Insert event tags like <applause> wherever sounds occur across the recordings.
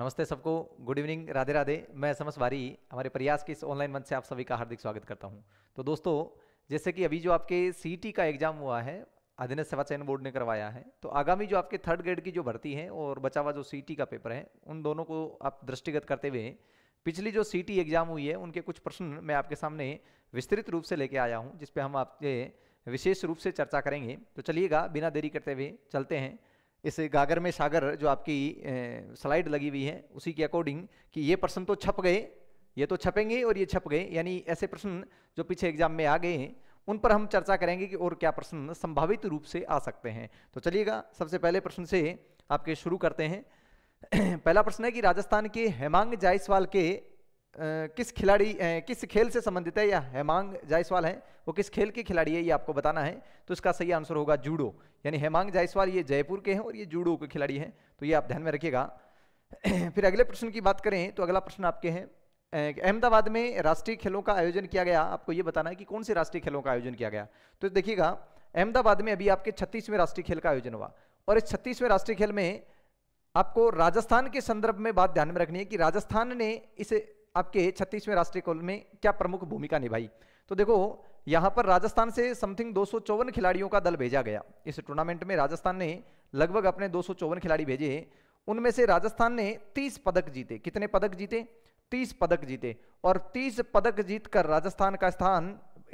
नमस्ते सबको good evening Radhe Radhe मैं समस वारी हमारे प्रयास के इस ऑनलाइन मंच से आप सभी का हार्दिक स्वागत करता हूं तो दोस्तों जैसे कि अभी जो आपके सी का एग्जाम हुआ है अधीनस्थ सेवा चयन बोर्ड ने करवाया है तो आगामी जो आपके थर्ड ग्रेड की जो भर्ती है और बचा हुआ जो सी का पेपर है उन दोनों को आप दृष्टिगत करते हुए पिछली जो सी एग्जाम हुई है उनके कुछ प्रश्न मैं आपके सामने विस्तृत रूप से लेके आया हूँ जिसपे हम आपके विशेष रूप से चर्चा करेंगे तो चलिएगा बिना देरी करते हुए चलते हैं इस गागर में सागर जो आपकी स्लाइड लगी हुई है उसी के अकॉर्डिंग कि ये प्रश्न तो छप गए ये तो छपेंगे और ये छप गए यानी ऐसे प्रश्न जो पीछे एग्जाम में आ गए हैं उन पर हम चर्चा करेंगे कि और क्या प्रश्न संभावित रूप से आ सकते हैं तो चलिएगा सबसे पहले प्रश्न से आपके शुरू करते हैं <clears throat> पहला प्रश्न है कि राजस्थान के हेमांग जायसवाल के किस खिलाड़ी किस खेल से संबंधित है या हेमांग जायसवाल है वो किस खेल के खिलाड़ी है ये आपको बताना है तो इसका सही आंसर होगा जूडो यानी हेमांग जायसवाल ये जयपुर के हैं और ये जूडो के खिलाड़ी हैं तो ये आप ध्यान में रखिएगा <clears throat> फिर अगले प्रश्न की बात करें तो अगला प्रश्न आपके हैं अहमदाबाद में राष्ट्रीय खेलों का आयोजन किया गया आपको ये बताना है कि कौन से राष्ट्रीय खेलों का आयोजन किया गया तो देखिएगा अहमदाबाद में अभी आपके छत्तीसवें राष्ट्रीय खेल का आयोजन हुआ और इस छत्तीसवें राष्ट्रीय खेल में आपको राजस्थान के संदर्भ में बात ध्यान में रखनी है कि राजस्थान ने इस आपके छत्तीसवें राष्ट्रीय कॉल में क्या प्रमुख भूमिका निभाई तो देखो यहाँ पर राजस्थान से समथिंग दो खिलाड़ियों का दल भेजा गया इस टूर्नामेंट में राजस्थान ने लगभग अपने दो खिलाड़ी भेजे उनमें से राजस्थान ने 30 पदक जीते कितने पदक जीते 30 पदक जीते और 30 पदक जीतकर राजस्थान का स्थान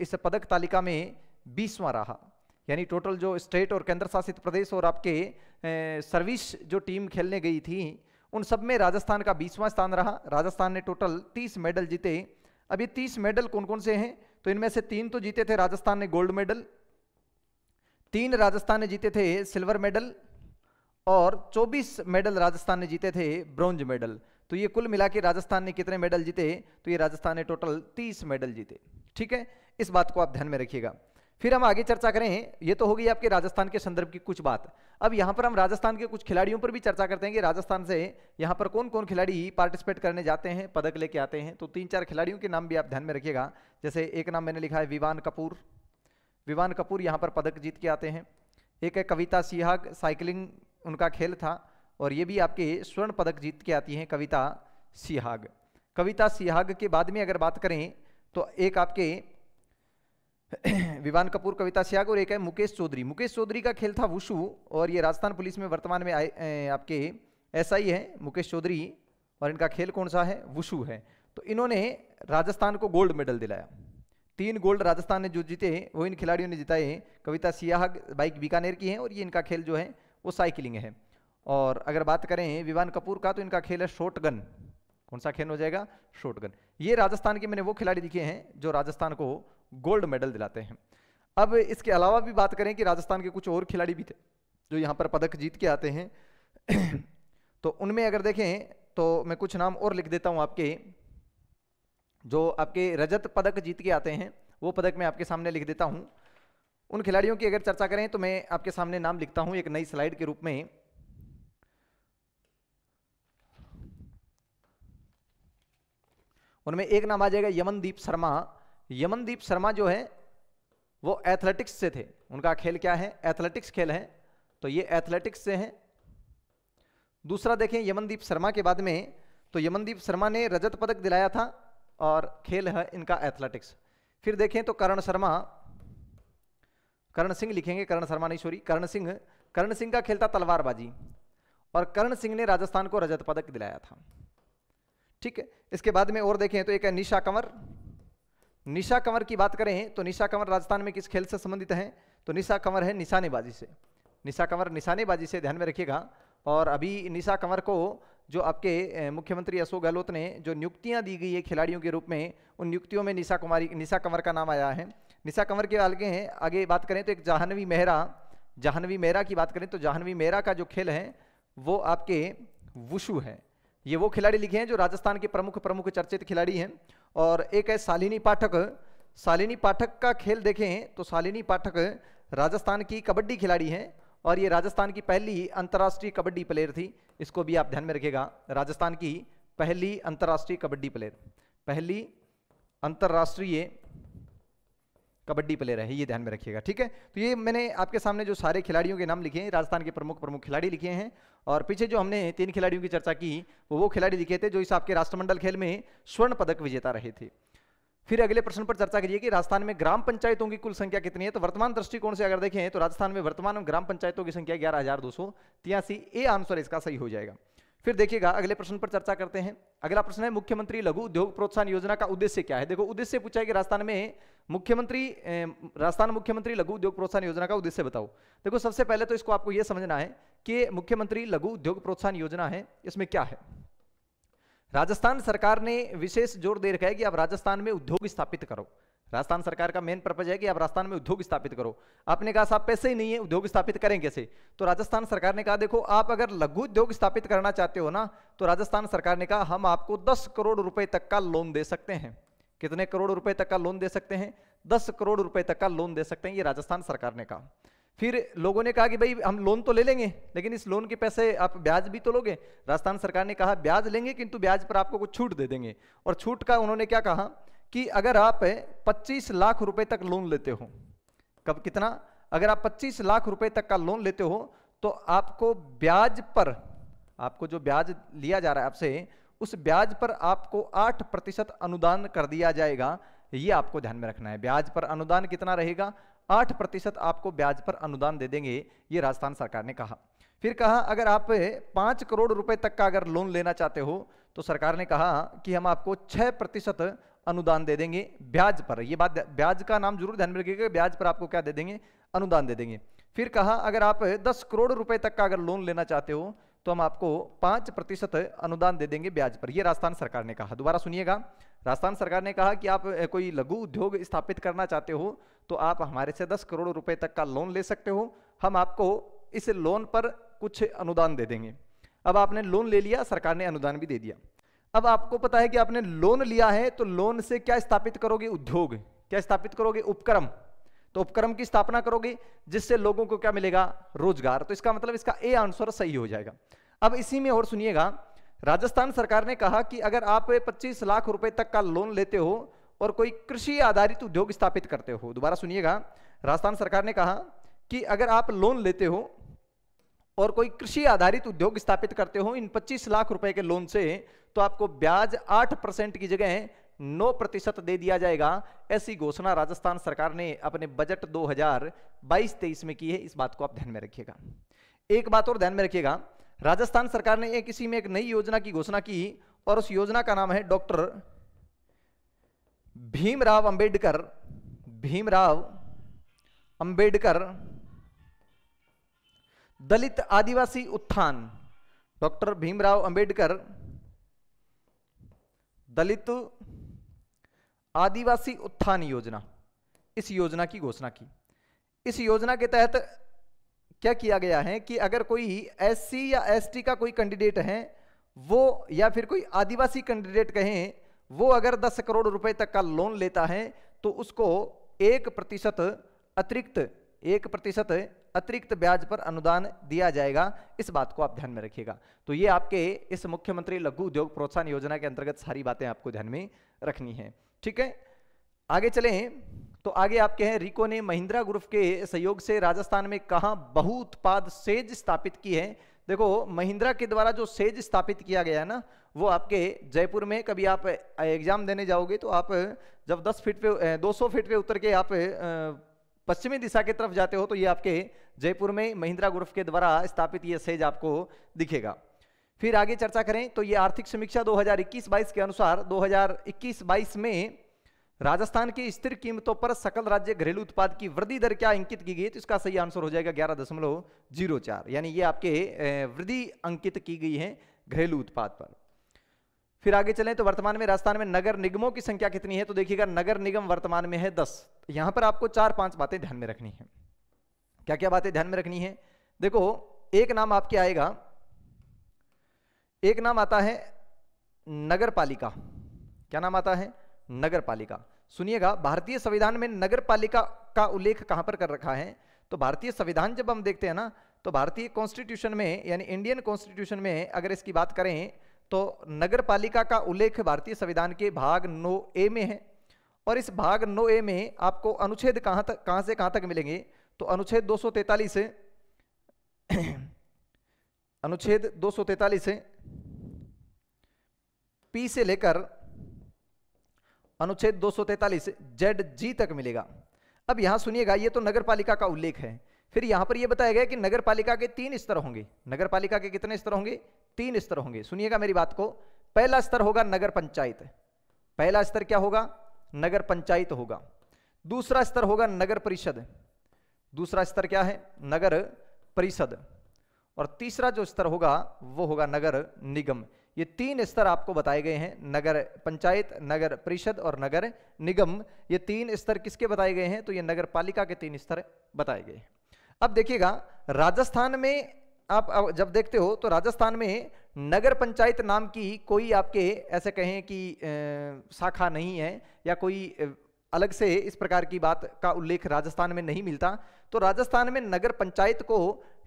इस पदक तालिका में बीसवां रहा यानी टोटल जो स्टेट और केंद्र शासित प्रदेश और आपके सर्विस जो टीम खेलने गई थी उन सब में राजस्थान का बीसवां स्थान रहा राजस्थान ने टोटल तीस मेडल जीते अब ये तीस मेडल कौन कौन से हैं तो इनमें से तीन तो जीते थे राजस्थान ने गोल्ड मेडल तीन राजस्थान ने जीते थे सिल्वर मेडल और 24 मेडल राजस्थान ने जीते थे ब्रॉन्ज मेडल तो ये कुल मिला के राजस्थान ने कितने मेडल जीते तो ये राजस्थान ने टोटल 30 मेडल जीते ठीक है इस बात को आप ध्यान में रखिएगा फिर हम आगे चर्चा करें ये तो होगी आपके राजस्थान के संदर्भ की कुछ बात अब यहाँ पर हम राजस्थान के कुछ खिलाड़ियों पर भी चर्चा करते हैं कि राजस्थान से यहाँ पर कौन कौन खिलाड़ी पार्टिसिपेट करने जाते हैं पदक लेके आते हैं तो तीन चार खिलाड़ियों के नाम भी आप ध्यान में रखिएगा जैसे एक नाम मैंने लिखा है विवान कपूर विवान कपूर यहाँ पर पदक जीत के आते हैं एक है कविता सिहाग साइकिलिंग उनका खेल था और ये भी आपके स्वर्ण पदक जीत के आती हैं कविता सिहाग कविता सिहाग के बाद में अगर बात करें तो एक आपके <coughs> विवान कपूर कविता स्याग और एक है मुकेश चौधरी मुकेश चौधरी का खेल था वुशु और ये राजस्थान पुलिस में वर्तमान में आए आपके ऐसा ही है मुकेश चौधरी और इनका खेल कौन सा है वुशु है तो इन्होंने राजस्थान को गोल्ड मेडल दिलाया तीन गोल्ड राजस्थान ने जो जीते वो इन खिलाड़ियों ने जिताए कविता सियाह बाइक बीकानेर की है और ये इनका खेल जो है वो साइकिलिंग है और अगर बात करें विवान कपूर का तो इनका खेल है शॉर्ट गन कौन सा खेल हो जाएगा शॉर्ट गन ये राजस्थान के मैंने वो खिलाड़ी दिखे हैं जो राजस्थान को गोल्ड मेडल दिलाते हैं अब इसके अलावा भी बात करें कि राजस्थान के कुछ और खिलाड़ी भी थे जो यहाँ पर पदक जीत के आते हैं तो उनमें अगर देखें तो मैं कुछ नाम और लिख देता हूँ आपके जो आपके रजत पदक जीत के आते हैं वो पदक मैं आपके सामने लिख देता हूँ उन खिलाड़ियों की अगर चर्चा करें तो मैं आपके सामने नाम लिखता हूँ एक नई स्लाइड के रूप में उनमें एक नाम आ जाएगा यमनदीप शर्मा यमनदीप शर्मा जो है वो एथलेटिक्स से थे उनका खेल क्या है एथलेटिक्स खेल है तो ये एथलेटिक्स से हैं दूसरा देखें यमनदीप शर्मा के बाद में तो यमनदीप शर्मा ने रजत पदक दिलाया था और खेल है इनका एथलेटिक्स फिर देखें तो करण शर्मा करण सिंह लिखेंगे करण शर्मा नहीं सॉरी करण सिंह करण सिंह का खेल था तलवारबाजी और करण सिंह ने राजस्थान को रजत पदक दिलाया था ठीक है इसके बाद में और देखें तो एक है निशा कंवर निशा कंवर की बात करें तो निशा कंवर राजस्थान में किस खेल से संबंधित हैं तो निशा कंवर है निशानेबाजी से निशा कंवर निशानेबाजी से ध्यान में रखिएगा और अभी निशा कंवर को जो आपके मुख्यमंत्री अशोक गहलोत ने जो नियुक्तियां दी गई है खिलाड़ियों के रूप में उन नियुक्तियों में निशा कुमारी निशा कंवर का नाम आया है निशा कंवर के आगे हैं आगे बात करें तो एक जाहनवी मेहरा जाहनवी मेहरा की बात करें तो जाहनवी मेहरा का जो खेल है वो आपके वुशु है ये वो खिलाड़ी लिखे हैं जो राजस्थान के प्रमुख प्रमुख चर्चित खिलाड़ी हैं और एक है शालिनी पाठक शालिनी पाठक का खेल देखें तो शालिनी पाठक राजस्थान की कबड्डी खिलाड़ी हैं और ये राजस्थान की पहली अंतर्राष्ट्रीय कबड्डी प्लेयर थी इसको भी आप ध्यान में रखिएगा राजस्थान की पहली अंतर्राष्ट्रीय कबड्डी प्लेयर पहली अंतर्राष्ट्रीय कबड्डी प्लेयर है ये ध्यान में रखिएगा ठीक है तो ये मैंने आपके सामने जो सारे खिलाड़ियों के नाम लिखे हैं राजस्थान के प्रमुख प्रमुख खिलाड़ी लिखे हैं और पीछे जो हमने तीन खिलाड़ियों की चर्चा की वो वो खिलाड़ी लिखे थे जो इस आपके राष्ट्रमंडल खेल में स्वर्ण पदक विजेता रहे थे फिर अगले प्रश्न पर चर्चा करिए कि राजस्थान में ग्राम पंचायतों की कुल संख्या कितनी है तो वर्तमान दृष्टिकोण से अगर देखें तो राजस्थान में वर्तमान ग्राम पंचायतों की संख्या ग्यारह हजार दो सौ तिहासी ए आंसर इसका सही हो जाएगा फिर देखिएगा अगले प्रश्न पर चर्चा करते हैं अगला प्रश्न है मुख्यमंत्री लघु उद्योग प्रोत्साहन योजना का उद्देश्य क्या है देखो उद्देश्य पूछा है कि राजस्थान में मुख्यमंत्री राजस्थान मुख्यमंत्री लघु उद्योग प्रोत्साहन योजना का उद्देश्य बताओ देखो सबसे पहले तो इसको आपको यह समझना है कि मुख्यमंत्री लघु उद्योग प्रोत्साहन योजना है इसमें क्या है राजस्थान सरकार ने विशेष जोर दे रखा है कि आप राजस्थान में उद्योग स्थापित करो राजस्थान सरकार का मेन पर्पज है कि आप राजस्थान में उद्योग स्थापित करो आपने कहा साहब पैसे ही नहीं है उद्योग स्थापित करें कैसे तो राजस्थान सरकार ने कहा देखो आप अगर लघु उद्योग स्थापित करना चाहते हो ना तो राजस्थान सरकार ने कहा हम आपको दस करोड़ रुपए तक का लोन दे सकते हैं कितने करोड़ रुपए तक का लोन दे सकते हैं दस करोड़ रुपए तक का लोन दे सकते हैं ये राजस्थान सरकार ने कहा फिर लोगों ने कहा कि भाई हम लोन तो ले लेंगे लेकिन इस लोन के पैसे आप ब्याज भी तो लोगे राजस्थान सरकार ने कहा ब्याज लेंगे किंतु ब्याज पर आपको कुछ छूट दे देंगे और छूट का उन्होंने क्या कहा कि अगर आप 25 लाख रुपए तक लोन लेते हो कब कितना अगर आप 25 लाख रुपए तक का लोन लेते हो तो आपको ब्याज पर आपको जो ब्याज लिया जा रहा है आपसे उस ब्याज पर आपको 8 प्रतिशत अनुदान कर दिया जाएगा ये आपको ध्यान में रखना है ब्याज पर अनुदान कितना रहेगा 8 प्रतिशत आपको ब्याज पर अनुदान दे देंगे ये राजस्थान सरकार ने कहा फिर कहा अगर आप पाँच करोड़ रुपए तक का अगर लोन लेना चाहते हो तो सरकार ने कहा कि हम आपको छः प्रतिशत अनुदान दे देंगे ब्याज पर ये बात ब्याज का नाम जरूर ध्यान में रखिएगा ब्याज पर आपको क्या दे देंगे अनुदान दे देंगे फिर कहा अगर आप दस करोड़ रुपए तक का अगर लोन लेना चाहते हो तो हम आपको पांच प्रतिशत अनुदान दे देंगे ब्याज पर यह राजस्थान सरकार ने कहा दोबारा सुनिएगा राजस्थान सरकार ने कहा कि आप कोई लघु उद्योग स्थापित करना चाहते हो तो आप हमारे से दस करोड़ रुपए तक का लोन ले सकते हो हम आपको इस लोन पर कुछ अनुदान दे देंगे अब आपने लोन ले लिया सरकार ने अनुदान भी दे दिया अब आपको पता है कि आपने लोन लिया है तो लोन से क्या स्थापित करोगे उद्योग क्या स्थापित करोगे उपक्रम तो उपक्रम की स्थापना करोगे जिससे लोगों को क्या मिलेगा रोजगार तो इसका मतलब इसका ए आंसर सही हो जाएगा अब इसी में और सुनिएगा राजस्थान सरकार ने कहा कि अगर आप 25 लाख रुपए तक का लोन लेते हो और कोई कृषि आधारित उद्योग स्थापित करते हो दोबारा सुनिएगा राजस्थान सरकार ने कहा कि अगर आप लोन लेते हो और कोई कृषि आधारित उद्योग स्थापित करते हो इन 25 लाख रुपए के लोन से तो आपको ब्याज आठ परसेंट की जगह नौ प्रतिशत दे दिया जाएगा ऐसी घोषणा राजस्थान सरकार ने अपने बजट 2022 तेईस में की है इस बात को आप ध्यान में रखिएगा एक बात और ध्यान में रखिएगा राजस्थान सरकार ने एक इसी में एक नई योजना की घोषणा की और उस योजना का नाम है डॉक्टर भीमराव अंबेडकर भीमराव अंबेडकर दलित आदिवासी उत्थान डॉक्टर भीमराव अंबेडकर दलित आदिवासी उत्थान योजना इस योजना की घोषणा की इस योजना के तहत क्या किया गया है कि अगर कोई एससी या एसटी का कोई कैंडिडेट है वो या फिर कोई आदिवासी कैंडिडेट कहें वो अगर 10 करोड़ रुपए तक का लोन लेता है तो उसको एक प्रतिशत अतिरिक्त एक प्रतिशत अतिरिक्त ब्याज पर अनुदान दिया जाएगा इस बात को आप ध्यान में रखिएगा तो ये आपके इस मुख्यमंत्री लघु उद्योग प्रोत्साहन योजना के अंतर्गत सारी बातें आपको ध्यान में रखनी है ठीक है आगे चले तो आगे आपके हैं रिको ने महिंद्रा ग्रुप के सहयोग से राजस्थान में कहा बहु उत्पाद सेज स्थापित की है देखो महिंद्रा के द्वारा जो सेज स्थापित किया गया ना वो आपके जयपुर में कभी आप एग्जाम देने जाओगे तो आप जब 10 फीट पे 200 फीट पे उतर के आप पश्चिमी दिशा की तरफ जाते हो तो ये आपके जयपुर में महिंद्रा ग्रुप के द्वारा स्थापित ये सेज आपको दिखेगा फिर आगे चर्चा करें तो ये आर्थिक समीक्षा 2021-22 के अनुसार 2021-22 में राजस्थान की स्थिर कीमतों पर सकल राज्य घरेलू उत्पाद की वृद्धि दर क्या अंकित की गई तो इसका सही आंसर हो जाएगा ग्यारह दशमलव जीरो चार यानी ये आपके वृद्धि अंकित की गई है घरेलू उत्पाद पर फिर आगे चलें तो वर्तमान में राजस्थान में नगर निगमों की संख्या कितनी है तो देखिएगा नगर निगम वर्तमान में है दस यहां पर आपको चार पांच बातें ध्यान में रखनी है क्या क्या बातें ध्यान में रखनी है देखो एक नाम आपके आएगा एक नाम आता है नगर पालिका क्या नाम आता है नगर पालिका सुनिएगा भारतीय संविधान में नगर पालिका का उल्लेख कहां पर कर रखा है तो भारतीय संविधान जब हम देखते हैं ना तो भारतीय कॉन्स्टिट्यूशन में यानी इंडियन कॉन्स्टिट्यूशन में अगर इसकी बात करें तो नगर पालिका का उल्लेख भारतीय संविधान के भाग नो ए में है और इस भाग नो ए में आपको अनुच्छेद कहां तक कहां से कहां तक मिलेंगे तो अनुच्छेद दो से <clears throat> अनुच्छेद दो से पी से लेकर अनुच्छेद दो सौ तैतालीस जेड जी तक मिलेगा अब यहां सुनिएगा ये तो नगर पालिका का उल्लेख है फिर यहां पर यह बताया गया कि नगर पालिका के तीन स्तर होंगे नगर पालिका के कितने स्तर होंगे तीन स्तर होंगे सुनिएगा मेरी बात को पहला स्तर होगा नगर पंचायत पहला स्तर क्या होगा नगर पंचायत होगा दूसरा स्तर होगा नगर परिषद दूसरा स्तर क्या है नगर परिषद और तीसरा जो स्तर होगा वो होगा नगर निगम ये तीन स्तर आपको बताए गए हैं नगर पंचायत नगर परिषद और नगर निगम ये तीन स्तर किसके बताए गए हैं तो ये नगर पालिका के तीन स्तर बताए गए हैं अब देखिएगा राजस्थान में आप जब देखते हो तो राजस्थान में नगर पंचायत नाम की कोई आपके ऐसे कहें कि शाखा नहीं है या कोई अलग से इस प्रकार की बात का उल्लेख राजस्थान में नहीं मिलता तो राजस्थान में नगर पंचायत को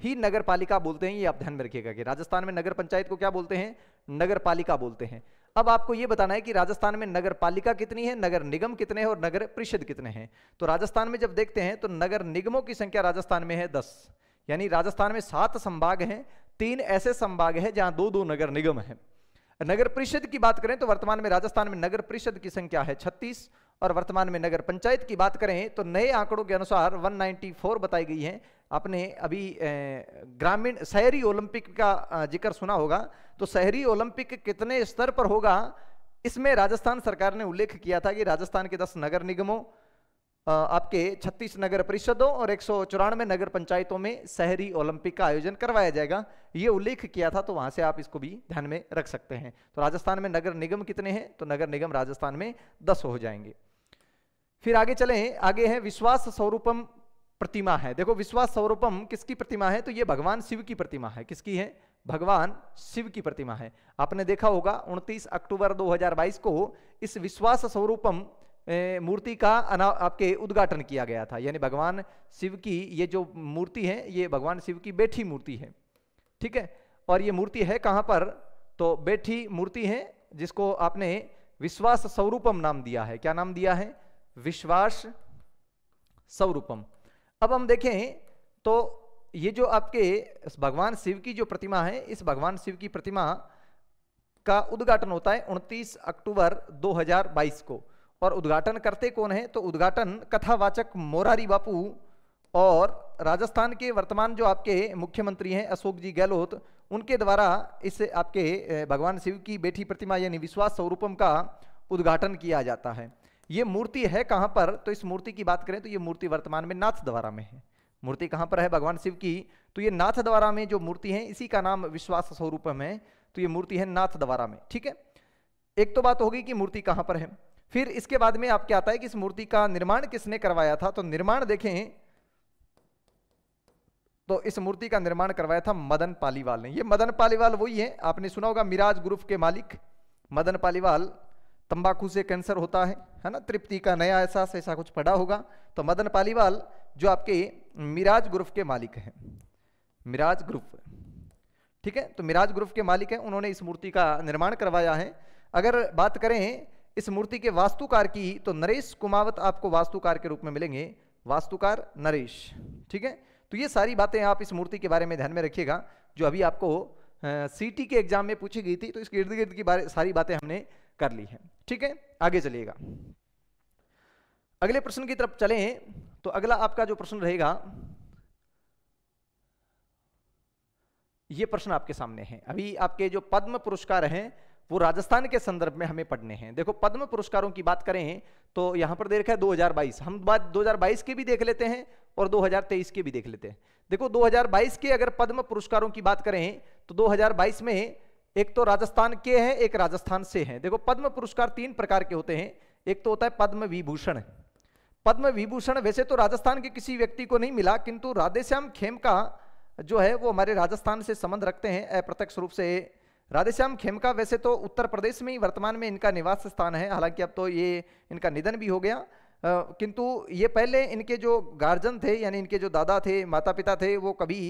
ही नगर पालिका बोलते हैं ये आप ध्यान में रखिएगा कि राजस्थान में नगर पंचायत को क्या बोलते हैं नगर पालिका बोलते हैं अब आपको यह बताना है कि राजस्थान में नगर पालिका कितनी है नगर निगम कितने हैं और नगर परिषद कितने हैं तो राजस्थान में जब देखते हैं तो नगर निगमों की संख्या राजस्थान में है दस यानी राजस्थान में सात संभाग हैं तीन ऐसे संभाग हैं जहां दो दो नगर निगम हैं नगर परिषद की बात करें तो वर्तमान में राजस्थान में नगर परिषद की संख्या है छत्तीस और वर्तमान में नगर पंचायत की बात करें तो नए आंकड़ों के अनुसार 194 बताई गई हैं आपने अभी ग्रामीण शहरी ओलंपिक का जिक्र सुना होगा तो शहरी ओलंपिक कितने स्तर पर होगा इसमें राजस्थान सरकार ने उल्लेख किया था कि राजस्थान के दस नगर निगमों आपके 36 नगर परिषदों और एक नगर पंचायतों में शहरी ओलंपिक का आयोजन करवाया जाएगा ये उल्लेख किया था तो वहां से आप इसको भी ध्यान में रख सकते हैं तो राजस्थान में नगर निगम कितने हैं तो नगर निगम राजस्थान में दस हो जाएंगे फिर आगे चले आगे है विश्वास स्वरूपम प्रतिमा है देखो विश्वास स्वरूपम किसकी प्रतिमा है तो ये भगवान शिव की प्रतिमा है किसकी है भगवान शिव की प्रतिमा है आपने देखा होगा 29 अक्टूबर 2022 को इस विश्वास स्वरूपम मूर्ति का अना आपके उद्घाटन किया गया था यानी भगवान शिव की ये जो मूर्ति है ये भगवान शिव की बैठी मूर्ति है ठीक है और ये मूर्ति है कहाँ पर तो बैठी मूर्ति है जिसको आपने विश्वास स्वरूपम नाम दिया है क्या नाम दिया है विश्वास स्वरूपम अब हम देखें तो ये जो आपके भगवान शिव की जो प्रतिमा है इस भगवान शिव की प्रतिमा का उद्घाटन होता है 29 अक्टूबर 2022 को और उद्घाटन करते कौन है तो उद्घाटन कथावाचक मोरारी बापू और राजस्थान के वर्तमान जो आपके मुख्यमंत्री हैं अशोक जी गहलोत उनके द्वारा इस आपके भगवान शिव की बेटी प्रतिमा यानी विश्वास स्वरूपम का उद्घाटन किया जाता है ये मूर्ति है कहाँ पर तो इस मूर्ति की बात करें तो ये मूर्ति वर्तमान में नाथ द्वारा में है मूर्ति कहाँ पर है भगवान शिव की तो ये नाथ द्वारा में जो मूर्ति है इसी का नाम विश्वास स्वरूपम है तो ये मूर्ति है नाथ द्वारा में ठीक है एक तो बात होगी कि मूर्ति कहाँ पर है फिर इसके बाद में आपके आता है कि इस मूर्ति का निर्माण किसने करवाया था तो निर्माण देखें तो इस मूर्ति का निर्माण करवाया था मदन पालीवाल ने ये मदन पालीवाल वही है आपने सुना होगा मिराज ग्रुप के मालिक मदन पालीवाल तंबाकू से कैंसर होता है है ना तृप्ति का नया एहसास ऐसा कुछ पड़ा होगा तो मदन पालीवाल जो आपके मिराज ग्रुप के मालिक हैं मिराज ग्रुप ठीक है तो मिराज ग्रुप के मालिक हैं उन्होंने इस मूर्ति का निर्माण करवाया है अगर बात करें इस मूर्ति के वास्तुकार की तो नरेश कुमावत आपको वास्तुकार के रूप में मिलेंगे वास्तुकार नरेश ठीक है तो ये सारी बातें आप इस मूर्ति के बारे में ध्यान में रखिएगा जो अभी आपको सीटी के एग्जाम में पूछी गई थी तो इसके इर्द गिर्द की बारे सारी बातें हमने कर ली है ठीक है आगे चलिएगा अगले प्रश्न की तरफ चलें तो अगला आपका जो प्रश्न रहेगा ये प्रश्न आपके सामने है अभी आपके जो पद्म पुरस्कार हैं वो राजस्थान के संदर्भ में हमें पढ़ने हैं देखो पद्म पुरस्कारों की बात करें तो यहाँ पर है दो है 2022 हम बात 2022 के भी देख लेते हैं और 2023 के भी देख लेते हैं देखो 2022 के अगर पद्म पुरस्कारों की बात करें तो 2022 में एक तो राजस्थान के हैं एक राजस्थान से हैं देखो पद्म पुरस्कार तीन प्रकार के होते हैं एक तो होता है पद्म विभूषण पद्म विभूषण वैसे तो राजस्थान के किसी व्यक्ति को नहीं मिला किंतु राधेश्याम खेम का जो है वो हमारे राजस्थान से संबंध रखते हैं अप्रत्यक्ष रूप से राधेश्याम खेमका वैसे तो उत्तर प्रदेश में ही वर्तमान में इनका निवास स्थान है हालांकि अब तो ये इनका निधन भी हो गया किंतु ये पहले इनके जो गार्जन थे यानी इनके जो दादा थे माता पिता थे वो कभी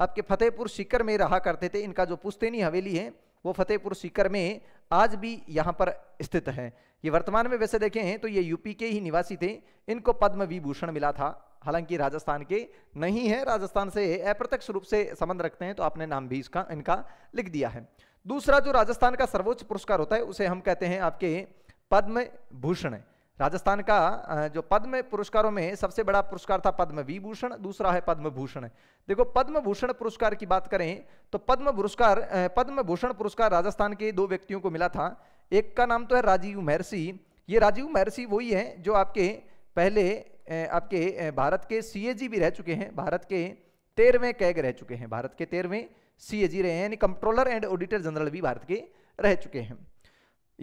आपके फतेहपुर सीकर में रहा करते थे इनका जो पुस्तैनी हवेली है वो फतेहपुर सीकर में आज भी यहाँ पर स्थित है ये वर्तमान में वैसे देखें तो ये यूपी के ही निवासी थे इनको पद्म विभूषण मिला था हालांकि राजस्थान के नहीं है राजस्थान से अप्रत्यक्ष रूप से संबंध रखते हैं तो आपने नाम भी इसका इनका लिख दिया है दूसरा जो राजस्थान का सर्वोच्च पुरस्कार होता है उसे हम कहते हैं आपके पद्म भूषण राजस्थान का जो पद्म पुरस्कारों में सबसे बड़ा पुरस्कार था पद्म विभूषण दूसरा है पद्म भूषण देखो पद्म भूषण पुरस्कार की बात करें तो पद्म पुरस्कार पद्म भूषण पुरस्कार राजस्थान के दो व्यक्तियों को मिला था एक का नाम तो है राजीव महर्षि ये राजीव महर्षि वही है जो आपके पहले आपके भारत के सी भी रह चुके हैं भारत के तेरहवें कैग रह चुके हैं भारत के तेरहवें सी ए रहे हैं यानी कंट्रोलर एंड ऑडिटर जनरल भी भारत के रह चुके हैं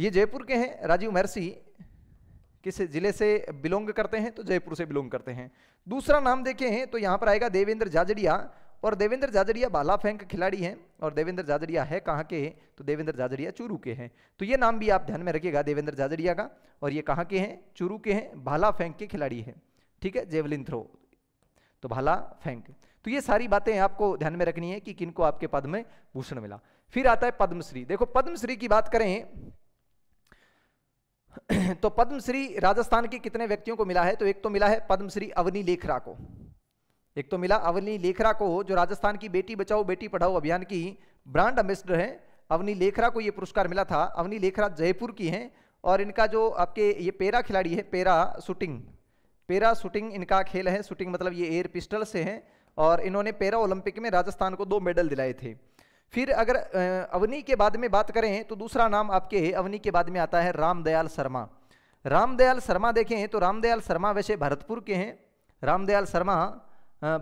ये जयपुर के हैं राजीव महर्षि किस जिले से बिलोंग करते हैं तो जयपुर से बिलोंग करते हैं दूसरा नाम देखे हैं तो यहाँ पर आएगा देवेंद्र जाजड़िया और देवेंद्र जाजड़िया बाला फेंक खिलाड़ी हैं और देवेंद्र जाजड़िया है कहाँ के तो देवेंद्र जाजड़िया चूरू के हैं तो ये नाम भी आप ध्यान में रखिएगा देवेंद्र जाजड़िया का और ये कहाँ के हैं चूरू के हैं भाला फेंक के खिलाड़ी हैं ठीक है जेवलिन थ्रो तो भाला फेंक तो ये सारी बातें आपको ध्यान में रखनी है कि किनको आपके पद में भूषण मिला फिर आता है पद्मश्री देखो पद्मश्री की बात करें <clears throat> तो पद्मश्री राजस्थान के कितने व्यक्तियों को मिला है तो एक तो मिला है पद्मश्री अवनी लेखरा को एक तो मिला अवनी लेखरा को जो राजस्थान की बेटी बचाओ बेटी पढ़ाओ अभियान की ब्रांड एम्बेसडर है अवनी लेखरा को यह पुरस्कार मिला था अवनी लेखरा जयपुर की हैं और इनका जो आपके ये पेरा खिलाड़ी है पेरा शूटिंग पेरा शूटिंग इनका खेल है शूटिंग मतलब ये एयर पिस्टल से हैं और इन्होंने पैरा ओलंपिक में राजस्थान को दो मेडल दिलाए थे फिर अगर अवनी के बाद में बात करें तो दूसरा नाम आपके अवनी के बाद में आता है रामदयाल शर्मा रामदयाल शर्मा देखें तो रामदयाल शर्मा वैसे भरतपुर के हैं रामदयाल शर्मा